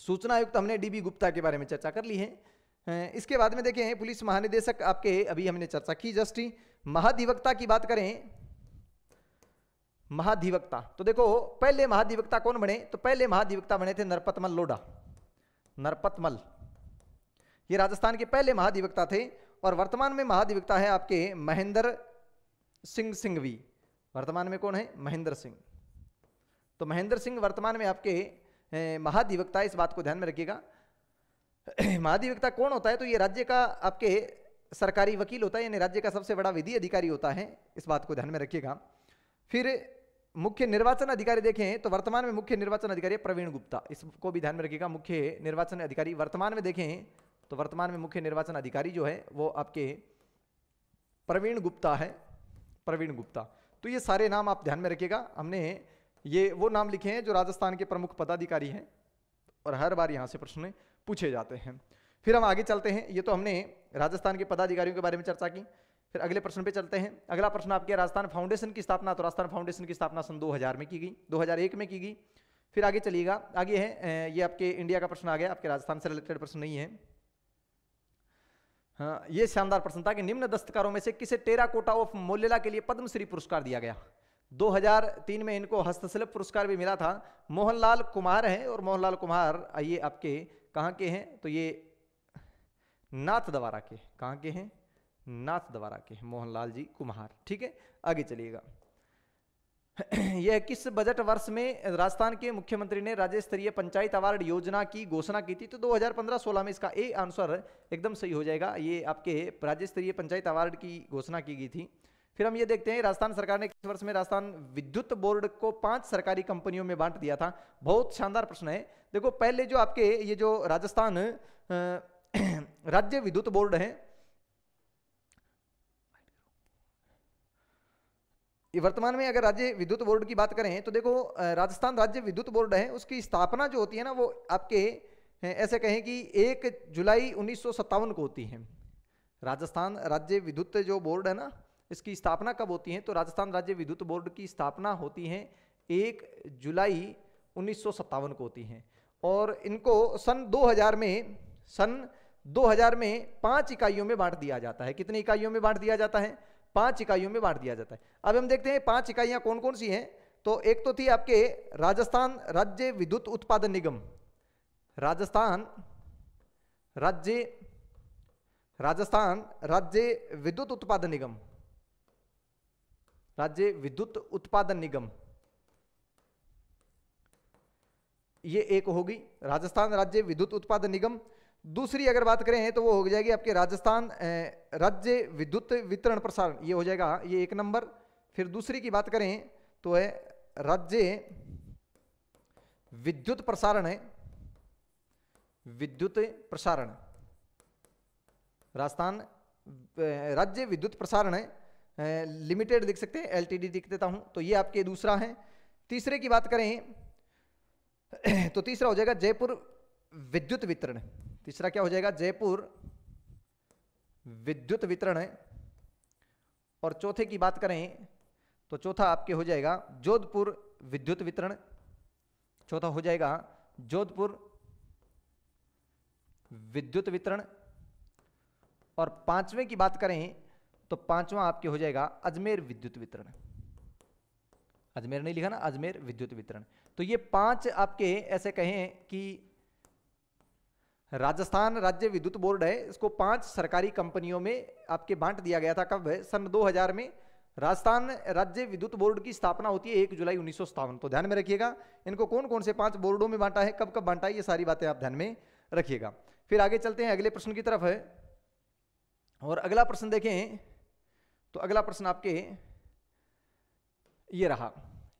सूचना आयुक्त हमने डीबी गुप्ता के बारे में चर्चा कर ली है इसके बाद में देखें पुलिस महानिदेशक आपके अभी हमने चर्चा की जस्ट ही महाधिवक्ता की बात करें महाधिवक्ता तो देखो पहले महाधिवक्ता कौन बने तो पहले महाधिवक्ता बने थे नरपतमल लोडा नरपतमल ये राजस्थान के पहले महाधिवक्ता थे और वर्तमान में महाधिवक्ता है आपके महेंद्र सिंह सिंघवी वर्तमान में कौन है महेंद्र सिंह तो महेंद्र सिंह वर्तमान में आपके महाधिवक्ता इस बात को ध्यान में रखिएगा <clears throat> महाधिवक्ता कौन होता है तो ये राज्य का आपके सरकारी वकील होता है यानी राज्य का सबसे बड़ा विधि अधिकारी होता है इस बात को ध्यान में रखिएगा फिर मुख्य निर्वाचन अधिकारी देखें तो वर्तमान में मुख्य निर्वाचन अधिकारी प्रवीण गुप्ता इसको भी ध्यान में रखिएगा मुख्य निर्वाचन अधिकारी वर्तमान में देखें तो वर्तमान में मुख्य निर्वाचन अधिकारी जो है वो आपके प्रवीण गुप्ता है प्रवीण गुप्ता तो ये सारे नाम आप ध्यान में रखिएगा हमने ये वो नाम लिखे हैं जो राजस्थान के प्रमुख पदाधिकारी हैं और हर बार यहाँ से प्रश्न पूछे जाते हैं फिर हम आगे चलते हैं ये तो हमने राजस्थान के पदाधिकारियों के बारे में चर्चा की फिर अगले प्रश्न पे चलते हैं अगला प्रश्न आपके राजस्थान फाउंडेशन की स्थापना तो राजस्थान फाउंडेशन की स्थापना सन 2000 में की गई 2001 में की गई फिर आगे चलिएगा आगे है ये आपके इंडिया का प्रश्न आ गया आपके राजस्थान से रिलेटेड प्रश्न नहीं है हाँ ये शानदार प्रश्न था कि निम्न दस्तकारों में से किसे टेरा कोटा ऑफ मोलेला के लिए पद्मश्री पुरस्कार दिया गया 2003 में इनको हस्तशिल्प पुरस्कार भी मिला था मोहनलाल कुमार हैं और मोहनलाल कुमार आइए आपके कहाँ के हैं तो ये नाथ द्वारा के कहाँ के हैं नाथ दवारा के मोहनलाल जी कुमार ठीक है आगे चलिएगा <clears throat> यह किस बजट वर्ष में राजस्थान के मुख्यमंत्री ने राज्य स्तरीय पंचायत अवार्ड योजना की घोषणा की थी तो 2015-16 में इसका ए आंसर एकदम सही हो जाएगा ये आपके राज्य स्तरीय पंचायत अवार्ड की घोषणा की गई थी फिर हम ये देखते हैं राजस्थान सरकार ने किस वर्ष में राजस्थान विद्युत बोर्ड को पांच सरकारी कंपनियों में बांट दिया था बहुत शानदार प्रश्न है देखो पहले जो आपके ये जो राजस्थान <clears throat> राज्य विद्युत बोर्ड है वर्तमान में अगर राज्य विद्युत बोर्ड की बात करें तो देखो राजस्थान राज्य विद्युत बोर्ड है उसकी स्थापना जो होती है ना वो आपके ऐसे कहें कि एक जुलाई उन्नीस को होती है राजस्थान राज्य विद्युत जो बोर्ड है ना इसकी स्थापना कब होती है तो राजस्थान राज्य विद्युत बोर्ड की स्थापना होती है एक जुलाई उन्नीस को होती है और इनको सन 2000 में सन 2000 में पांच इकाइयों में बांट दिया जाता है कितनी इकाइयों में बांट दिया जाता है पांच इकाइयों में बांट दिया जाता है अब हम देखते हैं पांच इकाइयां कौन कौन सी हैं तो एक तो थी आपके राजस्थान राज्य विद्युत उत्पादन निगम राजस्थान राज्य राजस्थान राज्य विद्युत उत्पादन निगम राज्य विद्युत उत्पादन निगम ये एक होगी राजस्थान राज्य विद्युत उत्पादन निगम दूसरी अगर बात करें तो वो हो जाएगी आपके राजस्थान राज्य विद्युत वितरण प्रसारण ये हो जाएगा हाँ, ये एक नंबर फिर दूसरी की बात करें तो है राज्य विद्युत प्रसारण है विद्युत प्रसारण राजस्थान राज्य विद्युत प्रसारण है लिमिटेड देख सकते हैं एलटीडी लिख देता हूं तो ये आपके दूसरा है तीसरे की बात करें <clears throat> तो तीसरा हो जाएगा जयपुर विद्युत वितरण तीसरा क्या हो जाएगा जयपुर विद्युत वितरण है और चौथे की बात करें तो चौथा आपके हो जाएगा जोधपुर विद्युत वितरण चौथा हो जाएगा जोधपुर विद्युत वितरण और पांचवें की बात करें तो पांचवा आपके हो जाएगा अजमेर विद्युत वितरण अजमेर नहीं लिखा ना अजमेर विद्युत वितरण तो ये पांच आपके ऐसे कहें कि राजस्थान राज्य विद्युत बोर्ड है इसको पांच सरकारी कंपनियों में आपके बांट दिया गया था कब सन 2000 में राजस्थान राज्य विद्युत बोर्ड की स्थापना होती है एक जुलाई उन्नीस तो ध्यान में रखिएगा इनको कौन कौन से पांच बोर्डों में बांटा है कब कब बांटा है ये सारी बातें आप ध्यान में रखिएगा फिर आगे चलते हैं अगले प्रश्न की तरफ है और अगला प्रश्न देखें तो अगला प्रश्न आपके ये रहा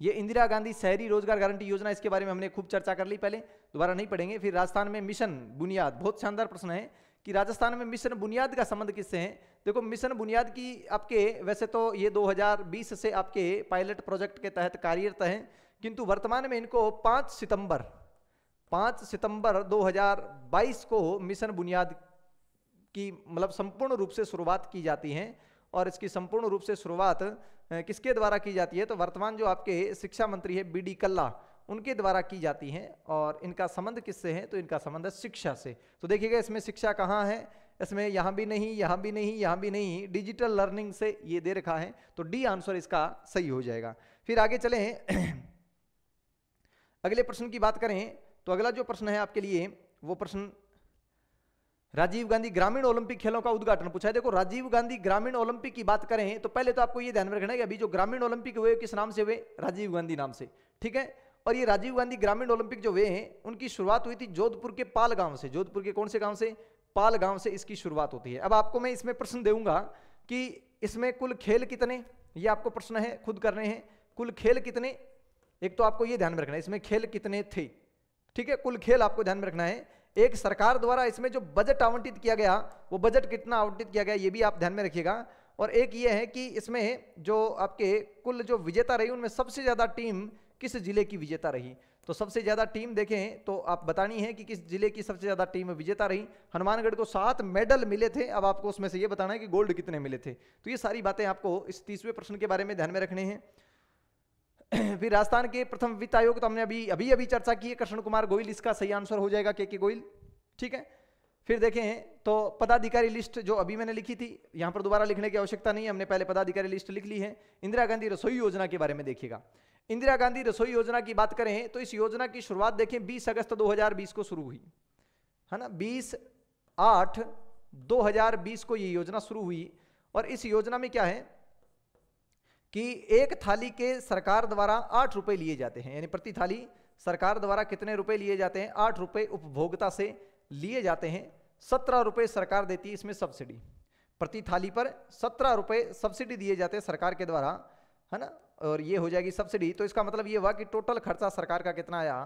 ये इंदिरा गांधी शहरी रोजगार गारंटी योजना इसके बारे में हमने खूब चर्चा कर ली पहले दोबारा नहीं पढ़ेंगे फिर राजस्थान में मिशन बुनियाद बहुत शानदार प्रश्न है कि राजस्थान में मिशन बुनियाद का संबंध किससे है देखो मिशन बुनियाद की आपके वैसे तो ये 2020 से आपके पायलट प्रोजेक्ट के तहत कार्यरत है किंतु वर्तमान में इनको 5 सितंबर 5 सितंबर 2022 को मिशन बुनियाद की मतलब संपूर्ण रूप से शुरुआत की जाती है और इसकी संपूर्ण रूप से शुरुआत किसके द्वारा की जाती है तो वर्तमान जो आपके शिक्षा मंत्री है बी डी कल्ला उनके द्वारा की जाती है और इनका संबंध किससे है तो इनका संबंध है शिक्षा से तो देखिएगा इसमें शिक्षा कहाँ है इसमें यहाँ भी नहीं यहाँ भी नहीं यहाँ भी नहीं डिजिटल लर्निंग से ये दे रखा है तो डी आंसर इसका सही हो जाएगा फिर आगे चले अगले प्रश्न की बात करें तो अगला जो प्रश्न है आपके लिए वो प्रश्न राजीव गांधी ग्रामीण ओलंपिक खेलों का उद्घाटन पूछा है देखो राजीव गांधी ग्रामीण ओलंपिक की बात करें तो पहले तो आपको यह ध्यान में रखना है कि अभी जो ग्रामीण ओलंपिक हुए किस नाम से हुए राजीव गांधी नाम से ठीक है और ये राजीव गांधी ग्रामीण ओलंपिक जो हुए हैं उनकी शुरुआत हुई थी जोधपुर के पाल गांव से जोधपुर के कौन से गांव से पाल गांव से इसकी शुरुआत होती है अब आपको मैं इसमें प्रश्न दूंगा कि इसमें कुल खेल कितने ये आपको प्रश्न है खुद करने हैं कुल खेल कितने एक तो आपको ये ध्यान में रखना है इसमें खेल कितने थे ठीक है कुल खेल आपको ध्यान में रखना है एक सरकार द्वारा इसमें जो बजट आवंटित किया गया वो बजट कितना आवंटित किया गया ये भी आप ध्यान में रखिएगा और एक ये है कि इसमें जो आपके कुल जो विजेता रही उनमें सबसे ज़्यादा टीम किस जिले की विजेता रही तो सबसे ज़्यादा टीम देखें तो आप बतानी है कि किस जिले की सबसे ज़्यादा टीम विजेता रही हनुमानगढ़ को सात मेडल मिले थे अब आपको उसमें से ये बताना है कि गोल्ड कितने मिले थे तो ये सारी बातें आपको इस तीसवें प्रश्न के बारे में ध्यान में रखने हैं <coughs> फिर राजस्थान के प्रथम वित्त आयोग तो हमने अभी अभी अभी चर्चा की है कृष्ण कुमार गोयल इसका सही आंसर हो जाएगा के के गोयल ठीक है फिर देखें तो पदाधिकारी लिस्ट जो अभी मैंने लिखी थी यहां पर दोबारा लिखने की आवश्यकता नहीं है हमने पहले पदाधिकारी लिस्ट लिख ली है इंदिरा गांधी रसोई योजना के बारे में देखिएगा इंदिरा गांधी रसोई योजना की बात करें तो इस योजना की शुरुआत देखें बीस अगस्त दो को शुरू हुई है ना बीस आठ दो को ये योजना शुरू हुई और इस योजना में क्या है कि एक थाली के सरकार द्वारा आठ रुपये लिए जाते हैं यानी प्रति थाली सरकार द्वारा कितने रुपए लिए जाते हैं आठ रुपये उपभोक्ता से लिए जाते हैं सत्रह रुपये सरकार देती है इसमें सब्सिडी प्रति थाली पर सत्रह रुपये सब्सिडी दिए जाते हैं सरकार के द्वारा है ना और ये हो जाएगी सब्सिडी तो इसका मतलब ये हुआ कि टोटल खर्चा सरकार का कितना आया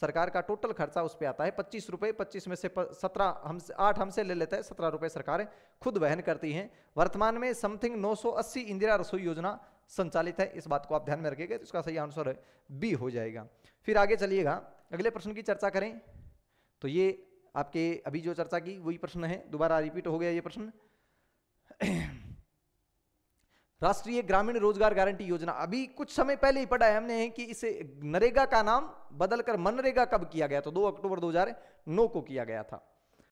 सरकार का टोटल खर्चा उस पर आता है पच्चीस रुपये पच्चीस में से सत्रह हम आठ हमसे ले लेता है सत्रह रुपये सरकार खुद वहन करती हैं वर्तमान में समथिंग 980 इंदिरा रसोई योजना संचालित है इस बात को आप ध्यान में रखिएगा तो इसका सही आंसर है बी हो जाएगा फिर आगे चलिएगा अगले प्रश्न की चर्चा करें तो ये आपके अभी जो चर्चा की वही प्रश्न है दोबारा रिपीट हो गया ये प्रश्न <clears throat> राष्ट्रीय ग्रामीण रोजगार गारंटी योजना अभी कुछ समय पहले ही पढ़ा है हमने कि इसे नरेगा का नाम बदलकर मनरेगा कब किया गया तो 2 अक्टूबर 2009 को किया गया था